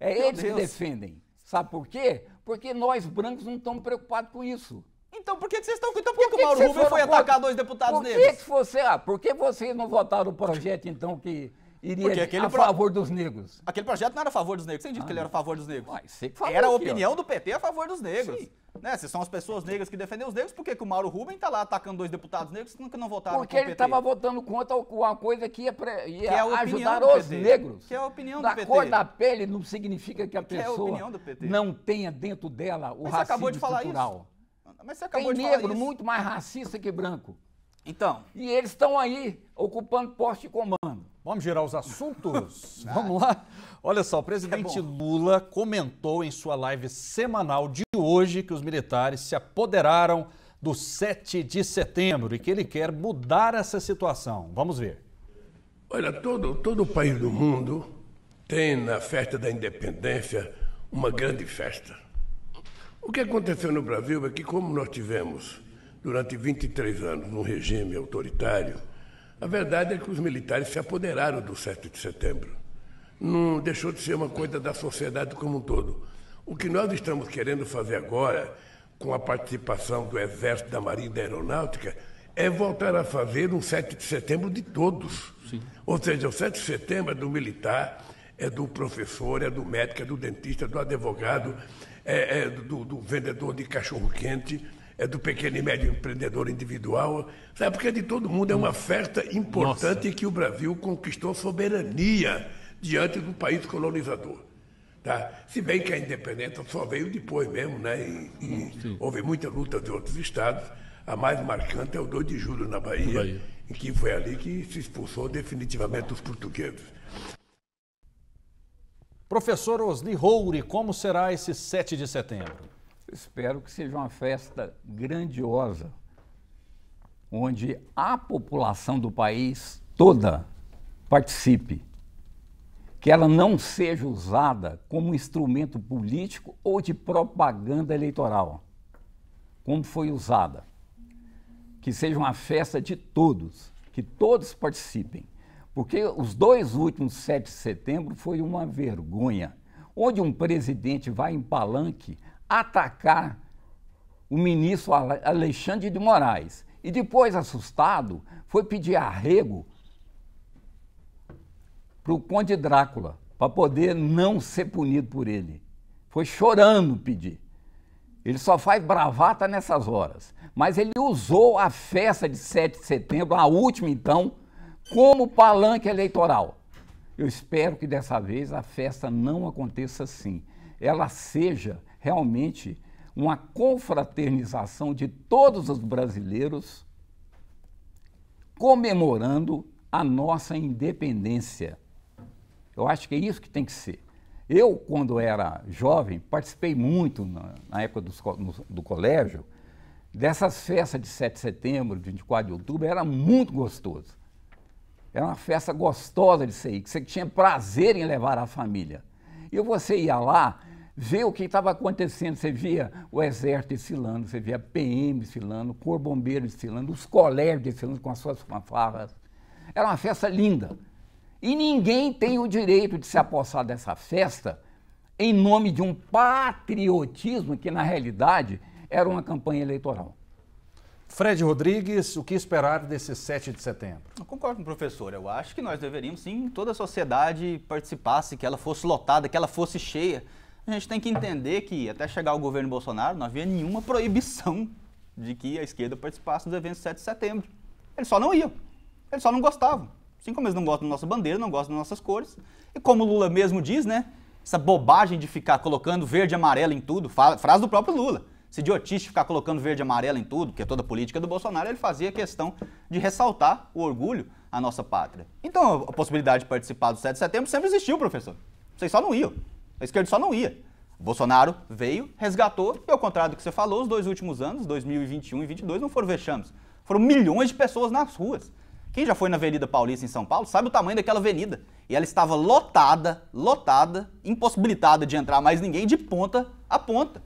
É Meu eles Deus. que defendem. Sabe por quê? Porque nós brancos não estamos preocupados com isso. Então por que, vocês estão. Então por, que, o Mauro Rubio foi atacar dois deputados por negros? Por que, que você. Ah, por que vocês não votaram o projeto, então, que iria Porque aquele a pro... favor dos negros. Aquele projeto não era a favor dos negros. Você disse ah, que ele era a favor dos negros. Ah, é era a opinião do PT a favor dos negros. Sim. Né? Se são as pessoas negras que defendem os negros, por que, que o Mauro Rubem está lá atacando dois deputados negros que nunca não votaram Porque ele estava votando contra uma coisa que ia, pre... ia que é ajudar os PT. negros. Que é a opinião da do PT. cor da pele não significa que a que pessoa é a não tenha dentro dela o Mas racismo acabou de falar cultural. Isso. Mas você acabou Tem de negro isso. muito mais racista que branco. Então. E eles estão aí ocupando posto de comando. Vamos girar os assuntos? Vamos lá? Olha só, o presidente é Lula comentou em sua live semanal de hoje que os militares se apoderaram do 7 de setembro e que ele quer mudar essa situação. Vamos ver. Olha, todo, todo o país do mundo tem na festa da independência uma grande festa. O que aconteceu no Brasil é que, como nós tivemos durante 23 anos um regime autoritário, a verdade é que os militares se apoderaram do 7 de setembro. Não deixou de ser uma coisa da sociedade como um todo. O que nós estamos querendo fazer agora, com a participação do Exército, da Marinha e da Aeronáutica, é voltar a fazer um 7 de setembro de todos. Sim. Ou seja, o 7 de setembro é do militar, é do professor, é do médico, é do dentista, é do advogado, é, é do, do vendedor de cachorro-quente é do pequeno e médio empreendedor individual, sabe? Porque é de todo mundo é uma oferta importante Nossa. que o Brasil conquistou soberania diante do país colonizador. Tá? Se bem que a independência só veio depois mesmo, né? E, e houve muita luta de outros estados. A mais marcante é o 2 de julho na Bahia, Bahia. em que foi ali que se expulsou definitivamente os portugueses. Professor Osli Roure, como será esse 7 de setembro? Espero que seja uma festa grandiosa, onde a população do país toda participe. Que ela não seja usada como instrumento político ou de propaganda eleitoral, como foi usada. Que seja uma festa de todos, que todos participem. Porque os dois últimos 7 de setembro foi uma vergonha, onde um presidente vai em palanque atacar o ministro Alexandre de Moraes. E depois, assustado, foi pedir arrego para o Conde Drácula, para poder não ser punido por ele. Foi chorando pedir. Ele só faz bravata nessas horas. Mas ele usou a festa de 7 de setembro, a última então, como palanque eleitoral. Eu espero que dessa vez a festa não aconteça assim. Ela seja realmente uma confraternização de todos os brasileiros comemorando a nossa independência. Eu acho que é isso que tem que ser. Eu, quando era jovem, participei muito, na, na época do, no, do colégio, dessas festas de 7 de setembro, 24 de outubro, era muito gostoso. Era uma festa gostosa de ser, que você tinha prazer em levar a família. E você ia lá ver o que estava acontecendo. Você via o exército desfilando, você via a PM desfilando, o Corpo Bombeiro desfilando, os colégios desfilando com as suas fanfarras. Era uma festa linda. E ninguém tem o direito de se apossar dessa festa em nome de um patriotismo que, na realidade, era uma campanha eleitoral. Fred Rodrigues, o que esperar desse 7 de setembro? Eu concordo com o professor. Eu acho que nós deveríamos, sim, toda a sociedade participasse, que ela fosse lotada, que ela fosse cheia a gente tem que entender que até chegar o governo Bolsonaro não havia nenhuma proibição de que a esquerda participasse dos eventos 7 de setembro. Eles só não iam, eles só não gostavam. Assim como eles não gostam da nossa bandeira, não gostam das nossas cores. E como o Lula mesmo diz, né? Essa bobagem de ficar colocando verde e amarelo em tudo, frase do próprio Lula. Se idiotice ficar colocando verde e amarelo em tudo, que é toda a política do Bolsonaro, ele fazia questão de ressaltar o orgulho à nossa pátria. Então a possibilidade de participar do 7 de setembro sempre existiu, professor. Vocês só não iam. A esquerda só não ia. Bolsonaro veio, resgatou, e ao contrário do que você falou, os dois últimos anos, 2021 e 2022, não foram vexames. Foram milhões de pessoas nas ruas. Quem já foi na Avenida Paulista em São Paulo sabe o tamanho daquela avenida. E ela estava lotada, lotada, impossibilitada de entrar mais ninguém, de ponta a ponta.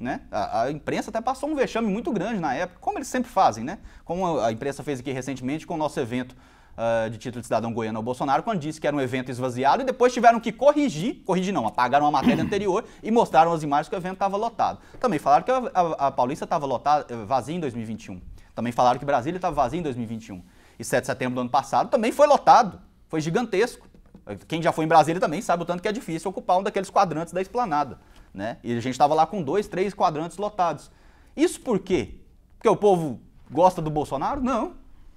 Né? A, a, imprensa até passou um vexame muito grande na época, como eles sempre fazem, né? Como a, a imprensa fez aqui recentemente com o nosso evento uh, de título de cidadão goiano ao Bolsonaro quando disse que era um evento esvaziado e depois tiveram que corrigir, corrigir não, apagaram a matéria anterior e mostraram as imagens que o evento estava lotado. Também falaram que a, a, a Paulista estava eh, vazia em 2021. Também falaram que Brasília estava vazia em 2021. E 7 de setembro do ano passado também foi lotado, foi gigantesco. Quem já foi em Brasília também sabe o tanto que é difícil ocupar um daqueles quadrantes da esplanada. Né? E a gente estava lá com dois, três quadrantes lotados. Isso por quê? Porque o povo gosta do Bolsonaro? Não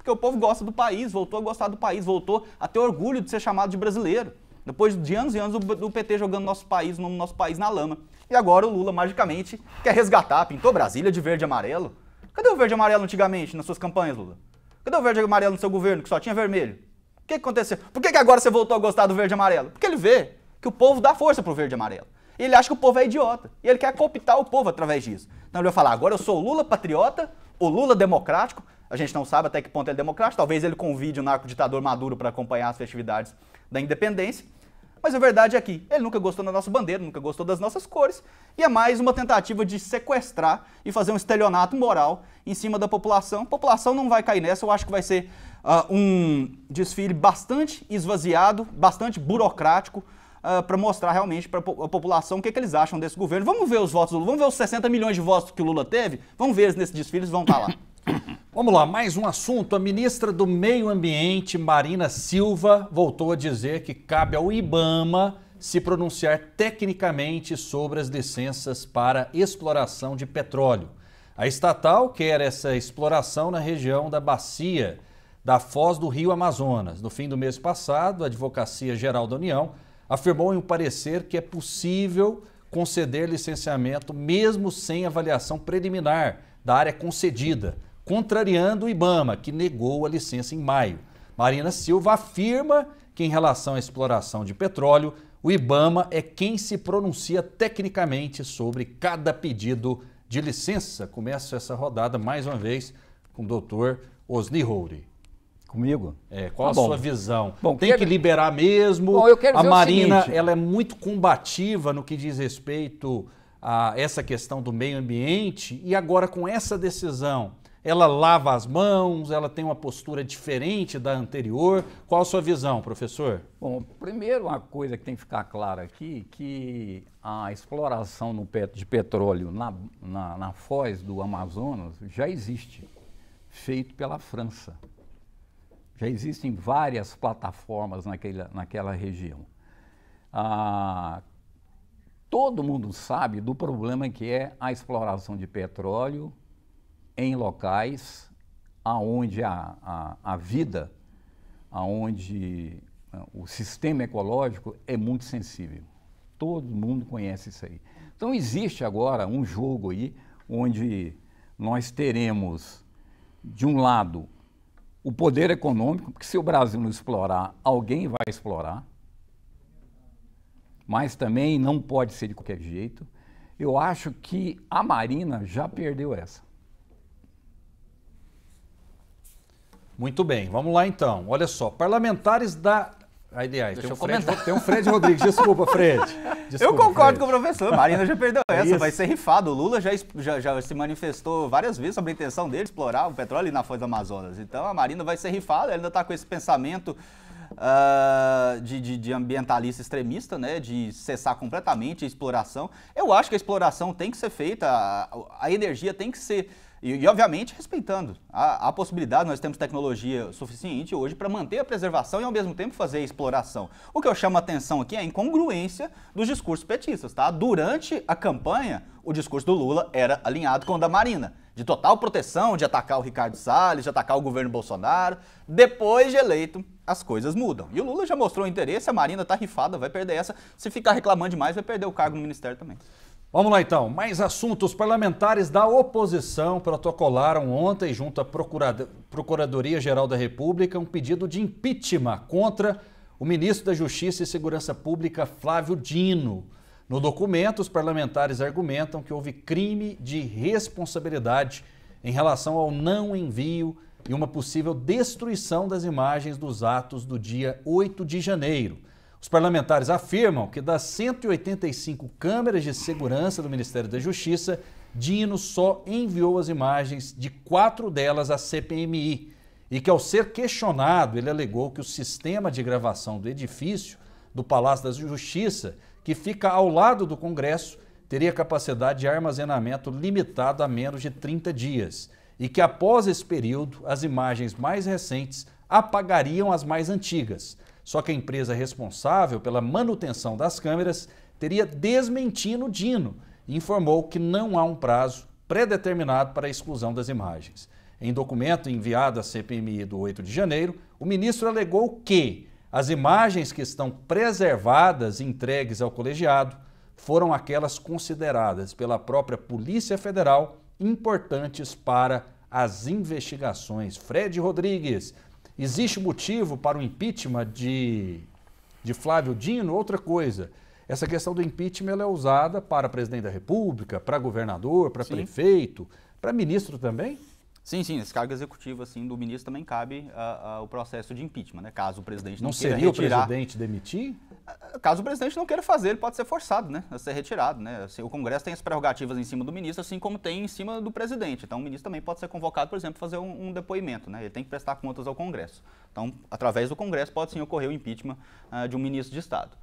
porque o povo gosta do país, voltou a gostar do país, voltou a ter orgulho de ser chamado de brasileiro. Depois de anos e anos do PT jogando nosso país, o nome do nosso país na lama. E agora o Lula, magicamente, quer resgatar, pintou Brasília de verde e amarelo. Cadê o verde e amarelo antigamente nas suas campanhas, Lula? Cadê o verde e amarelo no seu governo, que só tinha vermelho? O que aconteceu? Por que, que agora você voltou a gostar do verde e amarelo? Porque ele vê que o povo dá força pro verde e amarelo. E ele acha que o povo é idiota. E ele quer cooptar o povo através disso. Então ele vai falar: agora eu sou o Lula patriota, o Lula democrático, a gente não sabe até que ponto ele é democrático. Talvez ele convide o narco-ditador Maduro para acompanhar as festividades da independência. Mas a verdade é que ele nunca gostou da nossa bandeira, nunca gostou das nossas cores, e é mais uma tentativa de sequestrar e fazer um estelionato moral em cima da população. A população não vai cair nessa, eu acho que vai ser uh, um desfile bastante esvaziado, bastante burocrático, uh, ah, para mostrar realmente para a população o que, é que, eles acham desse governo. Vamos ver os votos do Lula, vamos ver os 60 milhões de votos que o Lula teve, vamos ver eles nesse desfile, eles vão estar tá lá. Vamos lá, mais um assunto. A ministra do Meio Ambiente, Marina Silva, voltou a dizer que cabe ao IBAMA se pronunciar tecnicamente sobre as licenças para exploração de petróleo. A estatal quer essa exploração na região da bacia da Foz do Rio Amazonas. No fim do mês passado, a Advocacia Geral da União afirmou em um parecer que é possível conceder licenciamento mesmo sem avaliação preliminar da área concedida contrariando o IBAMA, que negou a licença em maio. Marina Silva afirma que, em relação à exploração de petróleo, o IBAMA é quem se pronuncia tecnicamente sobre cada pedido de licença. Começo essa rodada mais uma vez com o doutor Osni Roure. Comigo? É, qual tá a sua visão? Bom, Tem quero... que liberar mesmo. Bom, eu quero a Marina ela é muito combativa no que diz respeito a essa questão do meio ambiente. E agora, com essa decisão, ela lava as mãos, ela tem uma postura diferente da anterior. Qual a sua visão, professor? Bom, primeiro uma coisa que tem que ficar clara aqui, que a exploração pet, de petróleo na, na, na foz do Amazonas já existe, feito pela França. Já existem várias plataformas naquela, naquela região. Ah, todo mundo sabe do problema que é a exploração de petróleo em locais aonde a, a, a vida, aonde né, o sistema ecológico é muito sensível. Todo mundo conhece isso aí. Então existe agora um jogo aí onde nós teremos, de um lado, o poder econômico, porque se o Brasil não explorar, alguém vai explorar, mas também não pode ser de qualquer jeito. Eu acho que a Marina já perdeu essa. Muito bem, vamos lá então. Olha só, parlamentares da a ah, ideia tem um, Fred, tem um Fred Rodrigues, desculpa, Fred. Desculpa, eu concordo Fred. com o professor, Marina já perdeu é essa, isso. vai ser rifado. O Lula já, já, já, se manifestou várias vezes sobre a intenção dele explorar o petróleo na Foz do Amazonas. Então a Marina vai ser rifada, ela ainda está com esse pensamento uh, de, de, de, ambientalista extremista, né, de cessar completamente a exploração. Eu acho que a exploração tem que ser feita, a, a energia tem que ser e, e, obviamente, respeitando a, a, possibilidade, nós temos tecnologia suficiente hoje para manter a preservação e, ao mesmo tempo, fazer a exploração. O que eu chamo a atenção aqui é a incongruência dos discursos petistas. Tá? Durante a campanha, o discurso do Lula era alinhado com o da Marina, de total proteção, de atacar o Ricardo Salles, de atacar o governo Bolsonaro. Depois de eleito, as coisas mudam. E o Lula já mostrou interesse, a Marina está rifada, vai perder essa. Se ficar reclamando demais, vai perder o cargo no ministério também. Vamos lá então, mais assuntos. Parlamentares da oposição protocolaram ontem, junto à Procuradoria-Geral da República, um pedido de impeachment contra o ministro da Justiça e Segurança Pública, Flávio Dino. No documento, os parlamentares argumentam que houve crime de responsabilidade em relação ao não envio e uma possível destruição das imagens dos atos do dia 8 de janeiro. Os parlamentares afirmam que das 185 câmeras de segurança do Ministério da Justiça, Dino só enviou as imagens de quatro delas à CPMI e que, ao ser questionado, ele alegou que o sistema de gravação do edifício do Palácio da Justiça, que fica ao lado do Congresso, teria capacidade de armazenamento limitado a menos de 30 dias e que, após esse período, as imagens mais recentes apagariam as mais antigas só que a empresa responsável pela manutenção das câmeras teria desmentido o Dino e informou que não há um prazo pré-determinado para a exclusão das imagens. Em documento enviado à CPMI do 8 de janeiro, o ministro alegou que as imagens que estão preservadas e entregues ao colegiado foram aquelas consideradas pela própria Polícia Federal importantes para as investigações. Fred Rodrigues, Existe motivo para o impeachment de, de Flávio Dino? Outra coisa, essa questão do impeachment é usada para presidente da República, para governador, para prefeito, para ministro também? Sim, sim, esse cargo executivo assim, do ministro também cabe uh, uh, o processo de impeachment, né? Caso o presidente não, não queira seria o presidente demitir? Ah, caso o presidente não queira fazer, ele pode ser forçado né, a ser retirado. Né? Assim, o Congresso tem as prerrogativas em cima do ministro, assim como tem em cima do presidente. Então, o ministro também pode ser convocado, por exemplo, fazer um, um depoimento. Né? Ele tem que prestar contas ao Congresso. Então, através do Congresso, pode sim ocorrer o impeachment uh, de um ministro de Estado.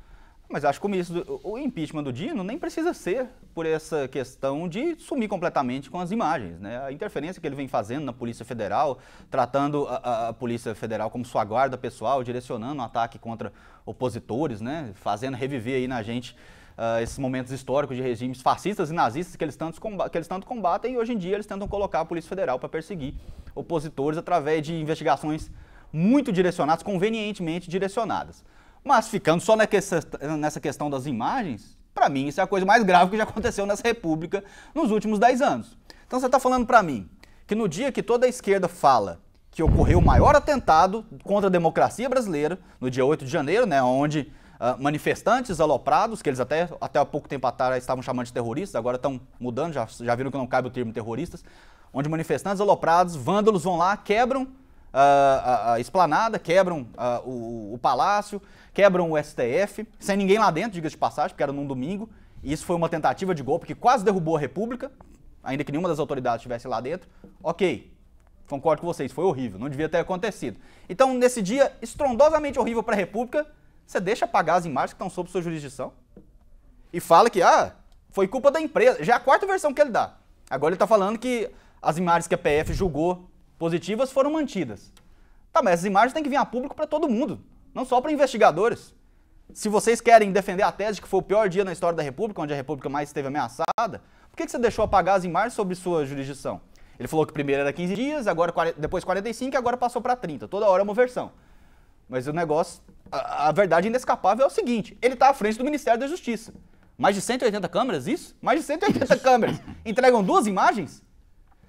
Mas acho que o, ministro, o impeachment do Dino nem precisa ser por essa questão de sumir completamente com as imagens. Né? A interferência que ele vem fazendo na Polícia Federal, tratando a, a Polícia Federal como sua guarda pessoal, direcionando o um ataque contra opositores, né? fazendo reviver aí na gente uh, esses momentos históricos de regimes fascistas e nazistas que eles, tanto que eles tanto combatem e hoje em dia eles tentam colocar a Polícia Federal para perseguir opositores através de investigações muito direcionadas, convenientemente direcionadas. Mas ficando só nessa questão das imagens, para mim isso é a coisa mais grave que já aconteceu nessa república nos últimos 10 anos. Então você está falando para mim que no dia que toda a esquerda fala que ocorreu o maior atentado contra a democracia brasileira, no dia 8 de janeiro, né, onde uh, manifestantes aloprados, que eles até, até há pouco tempo atrás estavam chamando de terroristas, agora estão mudando, já, já viram que não cabe o termo terroristas, onde manifestantes aloprados, vândalos vão lá, quebram ah, a, a esplanada, quebram a, ah, o, o, palácio, quebram o STF, sem ninguém lá dentro, diga de passagem, porque era num domingo. E isso foi uma tentativa de golpe que quase derrubou a República, ainda que nenhuma das autoridades estivesse lá dentro. Ok, concordo com vocês, foi horrível, não devia ter acontecido. Então, nesse dia estrondosamente horrível para a República, você deixa apagar as imagens que estão sob sua jurisdição e fala que, ah, foi culpa da empresa. Já é a quarta versão que ele dá. Agora ele está falando que as imagens que a PF julgou positivas foram mantidas. Tá, mas essas imagens têm que vir a público para todo mundo, não só para investigadores. Se vocês querem defender a tese de que foi o pior dia na história da República, onde a República mais esteve ameaçada, por que, que você deixou apagar as imagens sobre sua jurisdição? Ele falou que primeiro era 15 dias, agora depois 45 e agora passou para 30. Toda hora é uma versão. Mas o negócio, a, a verdade inescapável é o seguinte: ele está à frente do Ministério da Justiça. Mais de 180 câmeras, isso? Mais de 180 câmeras. Entregam duas imagens?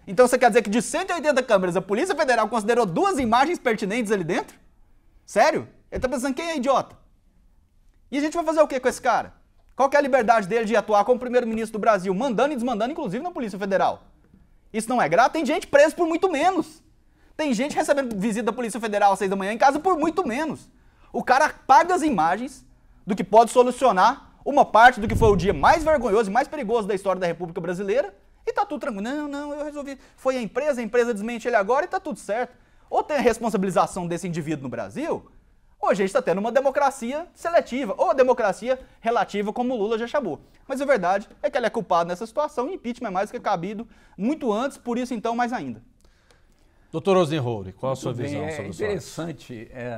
Então você quer dizer que de 180 câmeras a Polícia Federal considerou duas imagens pertinentes ali dentro? Sério? Ele tá pensando quem é idiota? E a gente vai fazer o que com esse cara? Qual é a liberdade dele de atuar como primeiro-ministro do Brasil, mandando e desmandando, inclusive na Polícia Federal? Isso não é grato? Tem gente presa por muito menos. Tem gente recebendo visita da Polícia Federal às seis da manhã em casa por muito menos. O cara paga as imagens do que pode solucionar uma parte do que foi o dia mais vergonhoso e mais perigoso da história da República Brasileira e tá tudo tranquilo. Não, não, eu resolvi. Foi a empresa, a empresa desmente ele agora e tá tudo certo. Ou tem a responsabilização desse indivíduo no Brasil, ou a gente está tendo uma democracia seletiva, ou a democracia relativa, como o Lula já chamou. Mas a verdade é que ele é culpado nessa situação, e impeachment é mais que cabido muito antes, por isso então mais ainda. Doutor Rosenhouri, qual a sua bem, visão é sobre é isso? Interessante, é,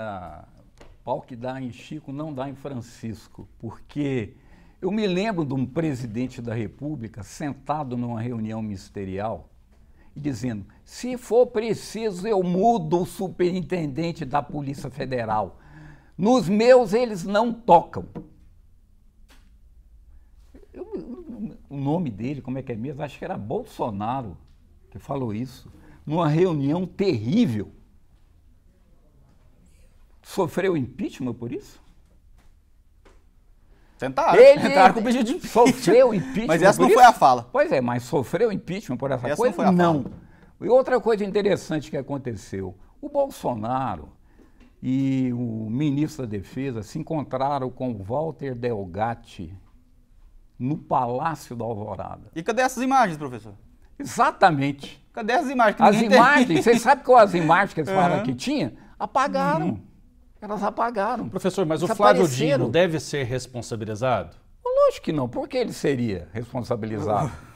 pau que dá em Chico não dá em Francisco, porque eu me lembro de um presidente da República sentado numa reunião ministerial e dizendo: se for preciso, eu mudo o superintendente da Polícia Federal. Nos meus, eles não tocam. Eu, o nome dele, como é que é mesmo? Acho que era Bolsonaro que falou isso, numa reunião terrível. Sofreu impeachment por isso? Tentaram. Ele Tentaram com o pedido de impeachment. Sofreu impeachment. mas essa não foi a fala. Pois é, mas sofreu impeachment por essa, essa coisa? Não. Foi a não. Fala. E outra coisa interessante que aconteceu: o Bolsonaro e o ministro da Defesa se encontraram com o Walter Delgatti no Palácio da Alvorada. E cadê essas imagens, professor? Exatamente. Cadê essas imagens? as imagens, vocês sabem qual as imagens que eles uhum. falaram que tinha? Apagaram. Uhum. Elas apagaram. Professor, mas o Flávio Dino deve ser responsabilizado? Lógico que não. Por que ele seria responsabilizado?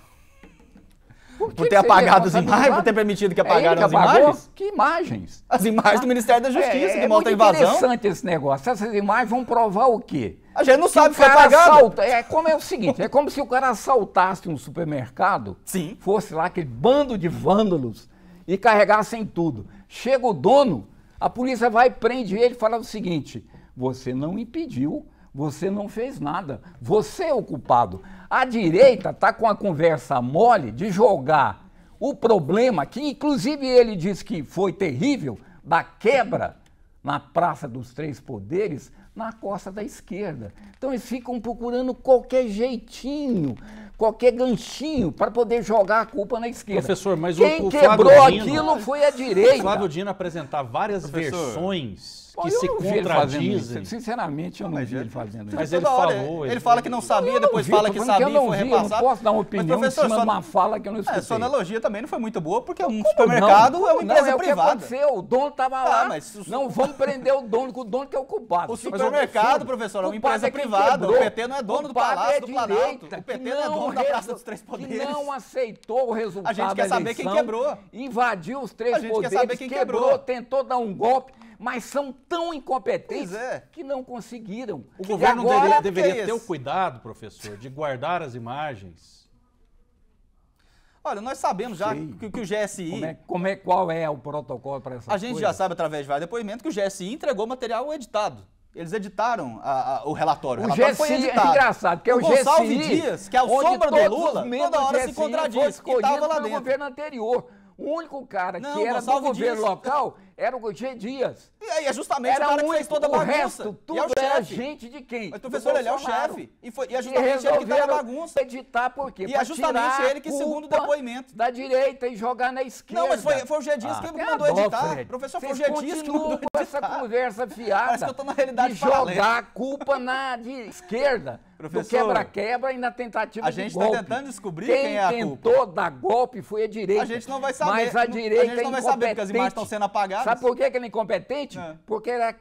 Por, por ter apagado as imagens, por ter permitido que apagaram é que as imagens? Que imagens? As imagens do ah, Ministério da é, Justiça, é, que é monta a invasão. É interessante esse negócio. Essas imagens vão provar o quê? A gente não que sabe se foi apagado. Assalta, é como é o seguinte, é como se o cara assaltasse um supermercado, Sim. fosse lá aquele bando de vândalos e carregassem tudo. Chega o dono, a polícia vai, prende ele e fala o seguinte: você não impediu, você não fez nada, você é o culpado. A direita está com a conversa mole de jogar o problema, que inclusive ele disse que foi terrível, da quebra na Praça dos Três Poderes, na costa da esquerda. Então eles ficam procurando qualquer jeitinho qualquer ganchinho para poder jogar a culpa na esquerda. Professor, mas Quem o, o quebrou Flávio aquilo Dino, foi a direita. O Flávio Dino apresentar várias Professor. versões que eu se contradizem. Sinceramente, eu não, não vi é ele fazendo isso. Mas ele hora, falou. Ele, ele fala que não sabia, não depois vi, fala que sabia e foi vi, repassado. Eu não posso dar uma opinião mas, professor, em cima de uma fala que eu não é, escutei. É, sua analogia também não foi muito boa, porque é um supermercado não, é uma empresa não, é privada. O que aconteceu? O dono estava ah, lá. Mas o... Não vamos prender o dono, que o dono que é o culpado. O supermercado, professor, é uma empresa privada. O PT não é dono do Palácio do Planalto. O PT não é dono da Praça dos Três Poderes. não aceitou o resultado A gente quer saber quem quebrou. Invadiu os três poderes, quebrou, tentou dar um golpe mas são tão incompetentes é. que não conseguiram. O que governo agora, deveria é ter o cuidado, professor, de guardar as imagens. Olha, nós sabemos já que, que, o GSI. Como é, como é, qual é o protocolo para essa A gente coisas? já sabe através de vários depoimentos que o GSI entregou material editado. Eles editaram a, a, o relatório. O, o relatório GSI foi é editado. é engraçado, porque é o, o Gonçalves GSI, Dias, que é o sombra do Lula, toda hora se contradiz. E estava lá dentro. governo anterior. O único cara Não, que era Gonçalves do governo Dias. local era o Gugê Dias. E aí, é justamente era o cara que fez toda a bagunça. resto, é tudo é era gente de quem? Mas o professor, ele é o chefe. E, foi, e é justamente e ele que dá tá a bagunça. editar por quê? E é justamente ele que, segundo o depoimento... Da direita e jogar na esquerda. Não, mas foi, foi o Gugê Dias ah, que, que mandou editar. Fred. Professor, Vocês foi o Gugê que mandou editar. essa conversa fiada. Parece que eu tô na realidade de jogar a culpa na de esquerda. Professor, do quebra-quebra e na tentativa de tá golpe. A gente está tentando descobrir quem, quem é a culpa. Quem tentou dar golpe foi a direita. A gente não vai saber. Mas a direita a gente não é vai saber porque as imagens estão sendo apagadas. Sabe por que ela é incompetente? É. Porque ela é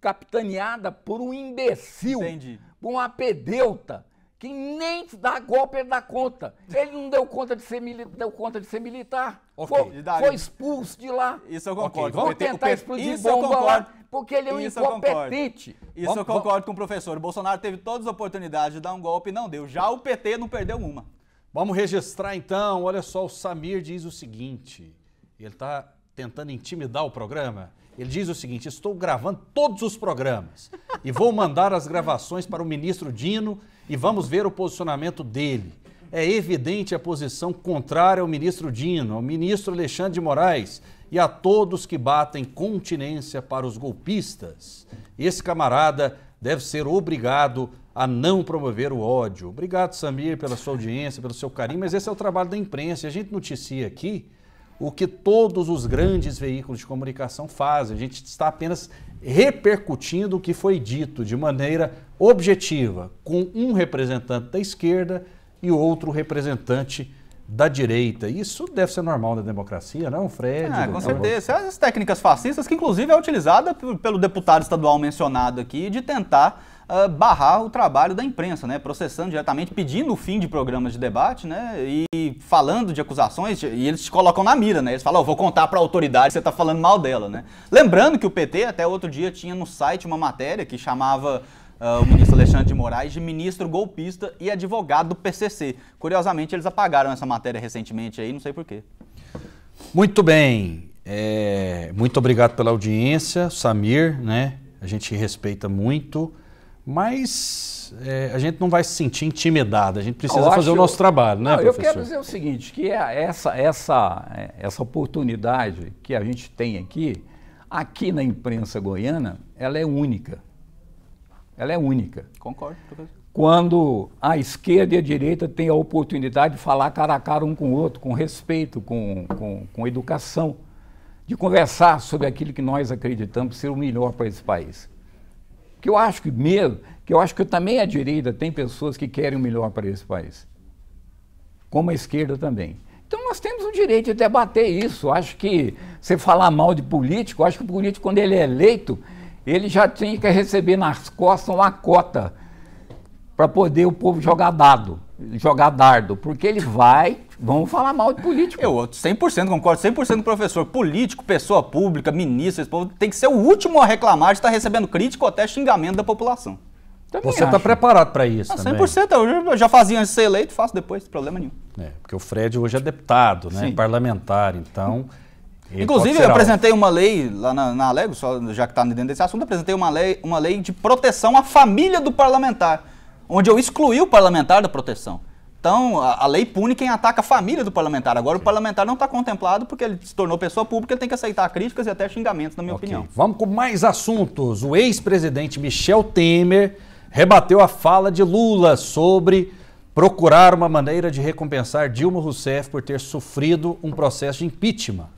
capitaneada por um imbecil, Entendi. por um apedeuta que nem dá golpe ele dá conta. Ele não deu conta de ser, mili deu conta de ser militar. Okay. Foi, foi, expulso de lá. Isso eu concordo. Okay. Vamos tentar explodir bomba lá porque ele é um Isso incompetente. Eu Isso vamos, eu concordo vamos... com o professor. O Bolsonaro teve todas as oportunidades de dar um golpe e não deu. Já o PT não perdeu uma. Vamos registrar então. Olha só, o Samir diz o seguinte: ele está tentando intimidar o programa. Ele diz o seguinte: estou gravando todos os programas e vou mandar as gravações para o ministro Dino e vamos ver o posicionamento dele. É evidente a posição contrária ao ministro Dino, ao ministro Alexandre de Moraes, e a todos que batem continência para os golpistas. Esse camarada deve ser obrigado a não promover o ódio. Obrigado, Samir, pela sua audiência, pelo seu carinho, mas esse é o trabalho da imprensa. E a gente noticia aqui o que todos os grandes veículos de comunicação fazem. A gente está apenas repercutindo o que foi dito de maneira objetiva, com um representante da esquerda e outro representante da direita. Isso deve ser normal da democracia, não, Fred? Ah, com certeza. É Essas técnicas fascistas, que inclusive é utilizada pelo deputado estadual mencionado aqui, de tentar uh, barrar o trabalho da imprensa, né? Processando diretamente, pedindo o fim de programas de debate, né? E falando de acusações, e eles te colocam na mira, né? Eles falam, oh, vou contar para a autoridade que você está falando mal dela, né? Lembrando que o PT até outro dia tinha no site uma matéria que chamava uh, o ministro Alexandre de Moraes de ministro golpista e advogado do PCC. Curiosamente, eles apagaram essa matéria recentemente aí, não sei porquê. Muito bem. É, muito obrigado pela audiência, Samir, né? A gente respeita muito, mas é, a gente não vai se sentir intimidado, a gente precisa fazer o nosso trabalho, né, não, professor? Eu quero dizer o seguinte, que é essa, essa, é, essa oportunidade que a gente tem aqui, aqui na imprensa goiana, ela é única. Ela é única. Concordo, Quando a esquerda e a direita têm a oportunidade de falar cara a cara um com o outro, com respeito, com, com, com educação, de conversar sobre aquilo que nós acreditamos ser o melhor para esse país. Que eu acho que mesmo, que eu acho que também a direita tem pessoas que querem o melhor para esse país. Como a esquerda também. Então nós temos o direito de debater isso. Acho que você falar mal de político, acho que o político, quando ele é eleito, ele já tinha que receber nas costas uma cota para poder o povo jogar dado, jogar dardo, porque ele vai, vamos falar mal de político. Eu 100% concordo, 100% com o professor. Político, pessoa pública, ministro, esse povo tem que ser o último a reclamar de estar recebendo crítica ou até xingamento da população. Também Você está preparado para isso ah, 100%, também? 100%, eu já fazia antes de ser eleito, faço depois, problema nenhum. É, porque o Fred hoje é deputado, né? Sim. parlamentar, então... Inclusive, eu apresentei uma lei lá na, na Alego, só, já que está dentro desse assunto, apresentei uma lei, uma lei de proteção à família do parlamentar, onde eu excluí o parlamentar da proteção. Então, a, a lei pune quem ataca a família do parlamentar. Agora, Sim. o parlamentar não está contemplado porque ele se tornou pessoa pública, ele tem que aceitar críticas e até xingamentos, na minha okay. opinião. Vamos com mais assuntos. O ex-presidente Michel Temer rebateu a fala de Lula sobre procurar uma maneira de recompensar Dilma Rousseff por ter sofrido um processo de impeachment.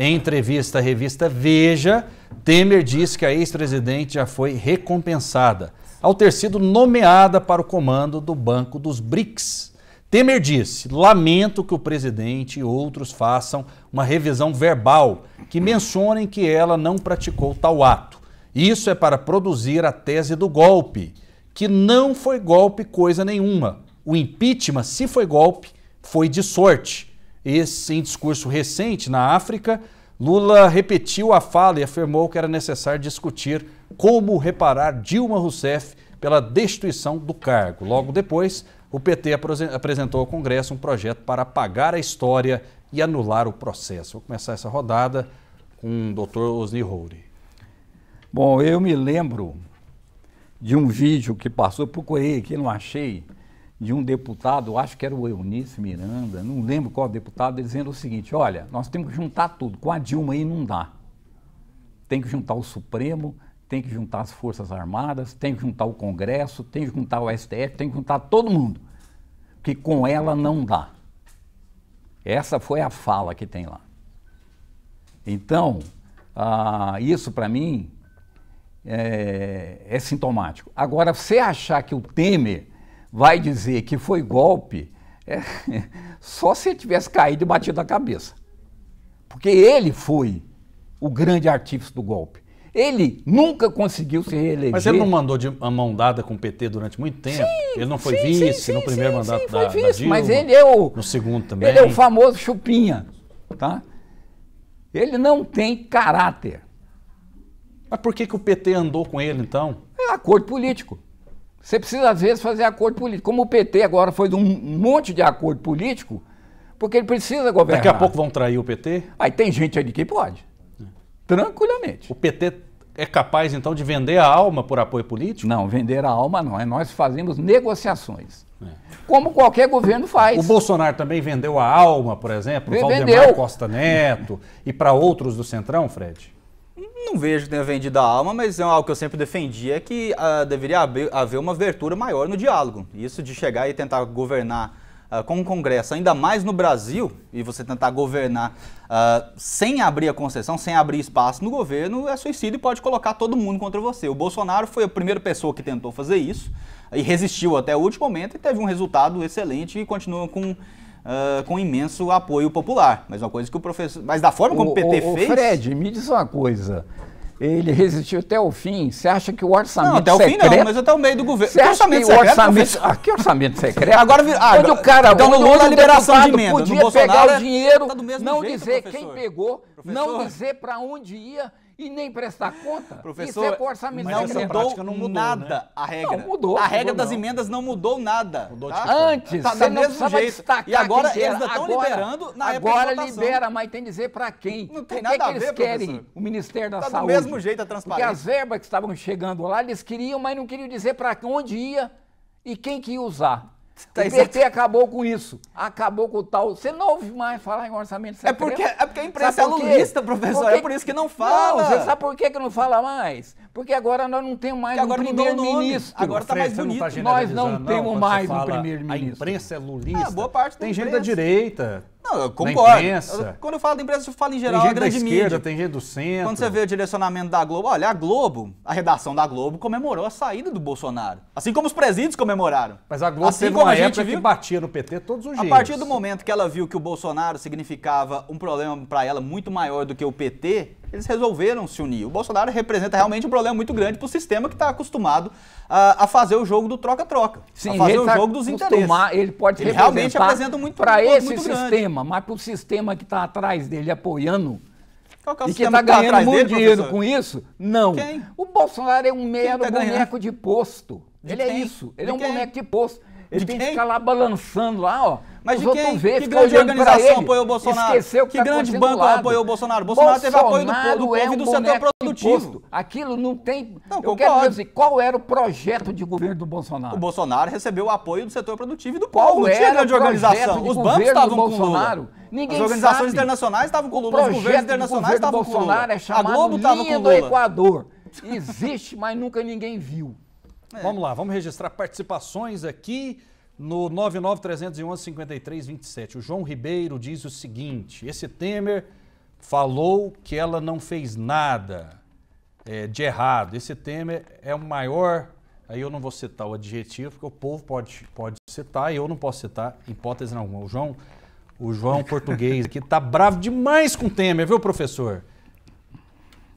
Em entrevista à revista Veja, Temer diz que a ex-presidente já foi recompensada ao ter sido nomeada para o comando do Banco dos BRICS. Temer disse: Lamento que o presidente e outros façam uma revisão verbal que mencionem que ela não praticou tal ato. Isso é para produzir a tese do golpe, que não foi golpe coisa nenhuma. O impeachment, se foi golpe, foi de sorte. Esse, em discurso recente na África, Lula repetiu a fala e afirmou que era necessário discutir como reparar Dilma Rousseff pela destituição do cargo. Logo depois, o PT apresentou ao Congresso um projeto para apagar a história e anular o processo. Vou começar essa rodada com o doutor Osni Rouri. Bom, eu me lembro de um vídeo que passou, procurei aqui, não achei, de um deputado, acho que era o Eunice Miranda, não lembro qual deputado, dizendo o seguinte: olha, nós temos que juntar tudo, com a Dilma aí não dá. Tem que juntar o Supremo, tem que juntar as Forças Armadas, tem que juntar o Congresso, tem que juntar o STF, tem que juntar todo mundo, porque com ela não dá. Essa foi a fala que tem lá. Então, ah, isso para mim é, é sintomático. Agora, você achar que o Temer vai dizer que foi golpe é, só se ele tivesse caído e batido a cabeça. Porque ele foi o grande artífice do golpe. Ele nunca conseguiu se reeleger. Mas ele não mandou de mão dada com o PT durante muito tempo. Sim, ele não foi sim, vice sim, no primeiro mandato sim, foi vice, da Dilma, Mas ele é o no segundo também. Ele é o famoso chupinha, tá? Ele não tem caráter. Mas por que, que o PT andou com ele então? É acordo político. Você precisa, às vezes, fazer acordo político. Como o PT agora foi de um monte de acordo político, porque ele precisa governar. Daqui a pouco vão trair o PT? Aí tem gente aí que pode. Tranquilamente. O PT é capaz, então, de vender a alma por apoio político? Não, vender a alma não. É nós fazemos negociações. É. Como qualquer governo faz. O Bolsonaro também vendeu a alma, por exemplo, o Valdemar Costa Neto e para outros do Centrão, Fred? Não vejo que tenha vendido a alma, mas é algo que eu sempre defendi é que uh, deveria haver, uma abertura maior no diálogo. Isso de chegar e tentar governar uh, com o Congresso, ainda mais no Brasil, e você tentar governar uh, sem abrir a concessão, sem abrir espaço no governo, é suicídio e pode colocar todo mundo contra você. O Bolsonaro foi a primeira pessoa que tentou fazer isso e resistiu até o último momento e teve um resultado excelente e continua com uh, com imenso apoio popular. Mas uma coisa que o professor. Mas da forma como o, o PT o, fez. Fred, me diz uma coisa. Ele resistiu até o fim. Você acha que o orçamento secreto... Não, até secreto... o fim não, mas até o meio do governo. Você acha orçamento que o orçamento... Secreto, ah, que orçamento secreto? Agora... Ah, Quando o cara... Então, o Lula, liberação de emenda. Podia pegar o é- dinheiro, tá não jeito, dizer professor. quem pegou, professor? não dizer para onde ia e nem prestar conta, Professor, isso é orçamento não mudou, não mudou nada né? a regra. Não, mudou. A regra mudou, das não. emendas não mudou nada. Mudou tá? Antes, tá, tá, você não precisava jeito. E agora eles ainda estão liberando na Agora libera, mas tem que dizer para quem. Não tem nada que a eles ver, querem, professor. o Ministério da tá Saúde. do mesmo jeito a transparência. Porque as verbas que estavam chegando lá, eles queriam, mas não queriam dizer para onde ia e quem que ia usar. Tá, o PT acabou com isso. Acabou com o tal. Você não ouve mais falar em orçamento secreto. É tá porque, é porque a imprensa é lulista, professor. É porque... É por isso que não fala. Não, você sabe por que, que não fala mais? Porque agora nós não temos mais um primeiro-ministro. Agora está mais bonito. Não tá nós não, não temos mais um primeiro-ministro. A imprensa é lulista. Ah, boa parte Tem gente da direita. Não, eu concordo. Eu, quando eu falo da imprensa, eu falo em geral tem gente a grande da esquerda, mídia. Tem gente do centro. Quando você vê o direcionamento da Globo, olha, a Globo, a redação da Globo comemorou a saída do Bolsonaro. Assim como os presídios comemoraram. Mas a Globo assim teve como uma a gente viu, que batia no PT todos os dias. A partir do momento que ela viu que o Bolsonaro significava um problema para ela muito maior do que o PT, eles resolveram se unir. O Bolsonaro representa realmente um problema muito grande para o sistema que está acostumado a, ah, a, fazer o jogo do troca-troca, a fazer o tá jogo dos interesses. Ele pode ele realmente apresenta muito para esse muito sistema, mas para o sistema que está atrás dele apoiando. Qual que é o e que está tá ganhando tá muito dele, dinheiro professor? com isso? Não. Quem? O Bolsonaro é um mero tá boneco de posto. De ele é quem? é isso. Ele de é um quem? boneco de posto. Ele de tem que ficar lá balançando lá, ó. Mas de quem? Ver, que grande organização ele, apoiou o Bolsonaro? Esqueceu que, que tá grande banco apoiou o Bolsonaro? Bolsonaro, Bolsonaro teve apoio do, é povo e do setor produtivo. Aquilo não tem. Não, eu quero dizer, qual era o projeto de governo do Bolsonaro? O Bolsonaro recebeu o apoio do setor produtivo e do qual povo. Não tinha grande organização. Os bancos estavam com Bolsonaro. Lula. Ninguém As organizações sabe. internacionais estavam com Lula, os governos internacionais estavam com Lula. É a Globo estava com Lula. do Equador. Existe, mas nunca ninguém viu. É. Vamos lá, vamos registrar participações aqui no 99311-5327. O João Ribeiro diz o seguinte: esse Temer falou que ela não fez nada é, de errado. Esse Temer é o maior. Aí eu não vou citar o adjetivo, porque o povo pode, pode citar e eu não posso citar, hipótese alguma. O João, o João português aqui tá bravo demais com o Temer, viu, professor?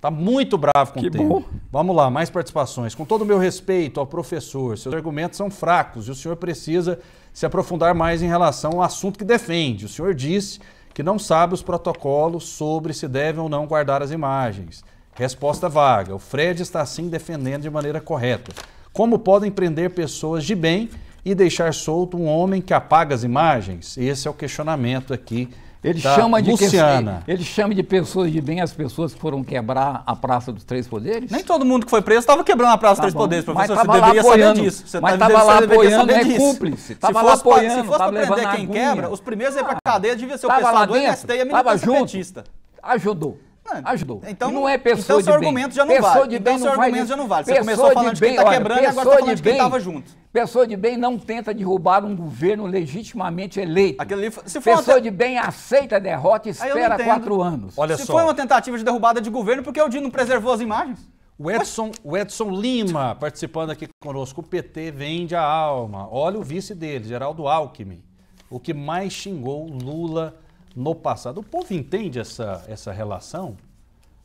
Tá muito bravo com que o tempo Bom. Vamos lá, mais participações. Com todo o meu respeito ao professor, seus argumentos são fracos e o senhor precisa se aprofundar mais em relação ao assunto que defende. O senhor disse que não sabe os protocolos sobre se devem ou não guardar as imagens. Resposta vaga. O Fred está assim defendendo de maneira correta. Como podem prender pessoas de bem e deixar solto um homem que apaga as imagens? Esse é o questionamento aqui ele tá. chama de Luciana. Que, ele chama de pessoas de bem as pessoas que foram quebrar a Praça dos Três Poderes? Nem todo mundo que foi preso estava quebrando a Praça tá dos Três bom. Poderes, professor. Mas tá você deveria apoiando, saber é disso. Você mas estava lá apoiando, é cúmplice. Tava se fosse, lá apoiando, se fosse prender quem quebra, os primeiros a ir a cadeia devia ser o pessoal do MST e a militância petista. Ajudou. Ajudou. Então, não é pessoa então seu argumento bem. já não pessoa vale. De então bem seu não argumento faz... já não vale. Você pessoa começou falando de, tá bem, de quem está quebrando e agora está falando de, bem, quem estava junto. Pessoa de bem não tenta derrubar um governo legitimamente eleito. Aquele, se for pessoa uma... de bem aceita a derrota e espera quatro anos. Olha se só. foi uma tentativa de derrubada de governo, por que o Dino preservou as imagens? O Edson, o Edson Lima participando aqui conosco. O PT vende a alma. Olha o vice dele, Geraldo Alckmin. O que mais xingou Lula no passado. O povo entende essa, essa relação?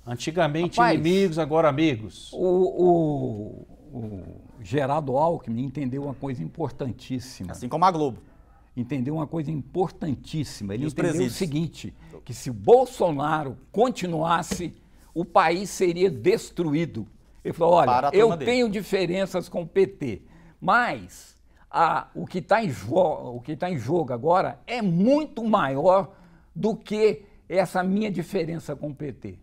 Antigamente Rapaz, inimigos, agora amigos. O, o, o Geraldo Alckmin entendeu uma coisa importantíssima. Assim como a Globo. Entendeu uma coisa importantíssima. Ele entendeu presídios. o seguinte: que se Bolsonaro continuasse, o país seria destruído. Ele falou: olha, eu tenho diferenças com o PT, mas a, o que está em, jo tá em jogo agora é muito maior do que essa minha diferença com o PT.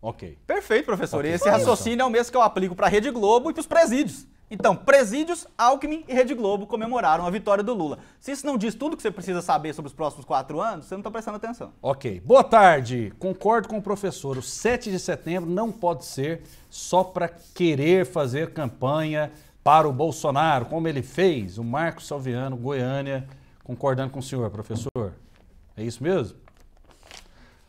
Ok. Perfeito, professor. Okay. E esse raciocínio é o mesmo que eu aplico para a Rede Globo e para os presídios. Então, presídios, Alckmin e Rede Globo comemoraram a vitória do Lula. Se isso não diz tudo que você precisa saber sobre os próximos quatro anos, você não está prestando atenção. Ok. Boa tarde. Concordo com o professor. O 7 de setembro não pode ser só para querer fazer campanha para o Bolsonaro, como ele fez, o Marcos Salviano, Goiânia. Concordando com o senhor, professor. É isso mesmo?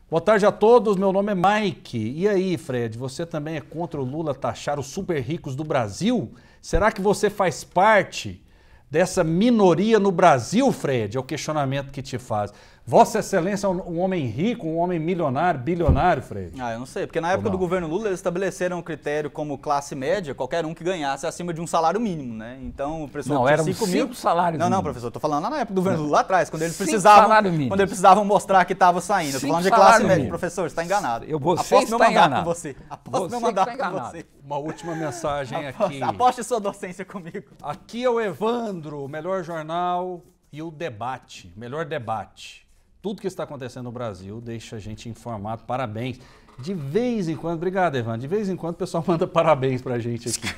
Boa tarde a todos, meu nome é Mike. E aí, Fred, você também é contra o Lula taxar os super ricos do Brasil? Será que você faz parte dessa minoria no Brasil, Fred? É o questionamento que te faz. Vossa Excelência é um homem rico, um homem milionário, bilionário, Fred? Ah, eu não sei, porque na época do governo Lula eles estabeleceram um critério como classe média, qualquer um que ganhasse acima de um salário mínimo, né? Então o professor não, eram cinco, cinco mil... salários Não, não, professor, estou falando lá na época do governo Lula lá atrás, quando eles precisavam quando eles precisavam mostrar que estava saindo. Estou falando de classe média, mínimo. professor, está enganado. Eu vou Aposto meu tá mandato enganado. com você. Aposto você meu mandato tá com você. Uma última mensagem aqui. Aposte sua docência comigo. Aqui é o Evandro, o melhor jornal e o debate, melhor debate tudo que está acontecendo no Brasil deixa a gente informado. Parabéns. De vez em quando, obrigado, Evan. De vez em quando o pessoal manda parabéns para a gente aqui.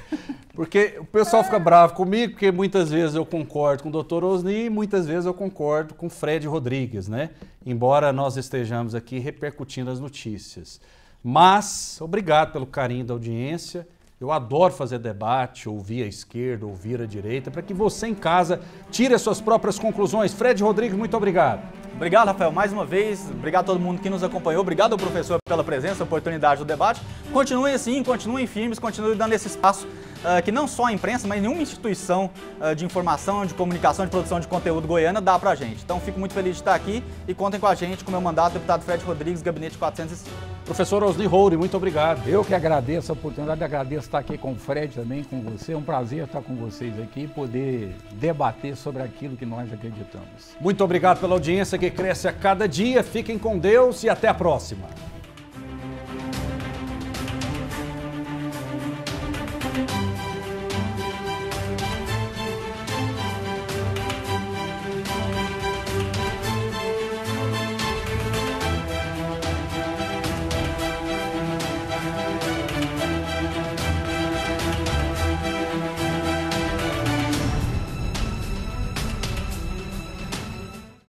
Porque o pessoal fica bravo comigo, porque muitas vezes eu concordo com o Dr. Osni e muitas vezes eu concordo com Fred Rodrigues, né? Embora nós estejamos aqui repercutindo as notícias. Mas, obrigado pelo carinho da audiência. Eu adoro fazer debate, ouvir a esquerda, ouvir a direita, para que você em casa tire as suas próprias conclusões. Fred Rodrigues, muito obrigado. Obrigado, Rafael, mais uma vez. Obrigado a todo mundo que nos acompanhou. Obrigado ao professor pela presença, oportunidade do debate. Continuem assim, continuem firmes, continuem dando esse espaço uh, que não só a imprensa, mas nenhuma instituição uh, de informação, de comunicação, de produção de conteúdo goiana dá pra gente. Então fico muito feliz de estar aqui e contem com a gente, com o meu mandato, deputado Fred Rodrigues, gabinete 405. Professor Osni Roure, muito obrigado. Eu que agradeço a oportunidade, agradeço estar aqui com o Fred também, com você. É um prazer estar com vocês aqui e poder debater sobre aquilo que nós acreditamos. Muito obrigado pela audiência que cresce a cada dia. Fiquem com Deus e até a próxima.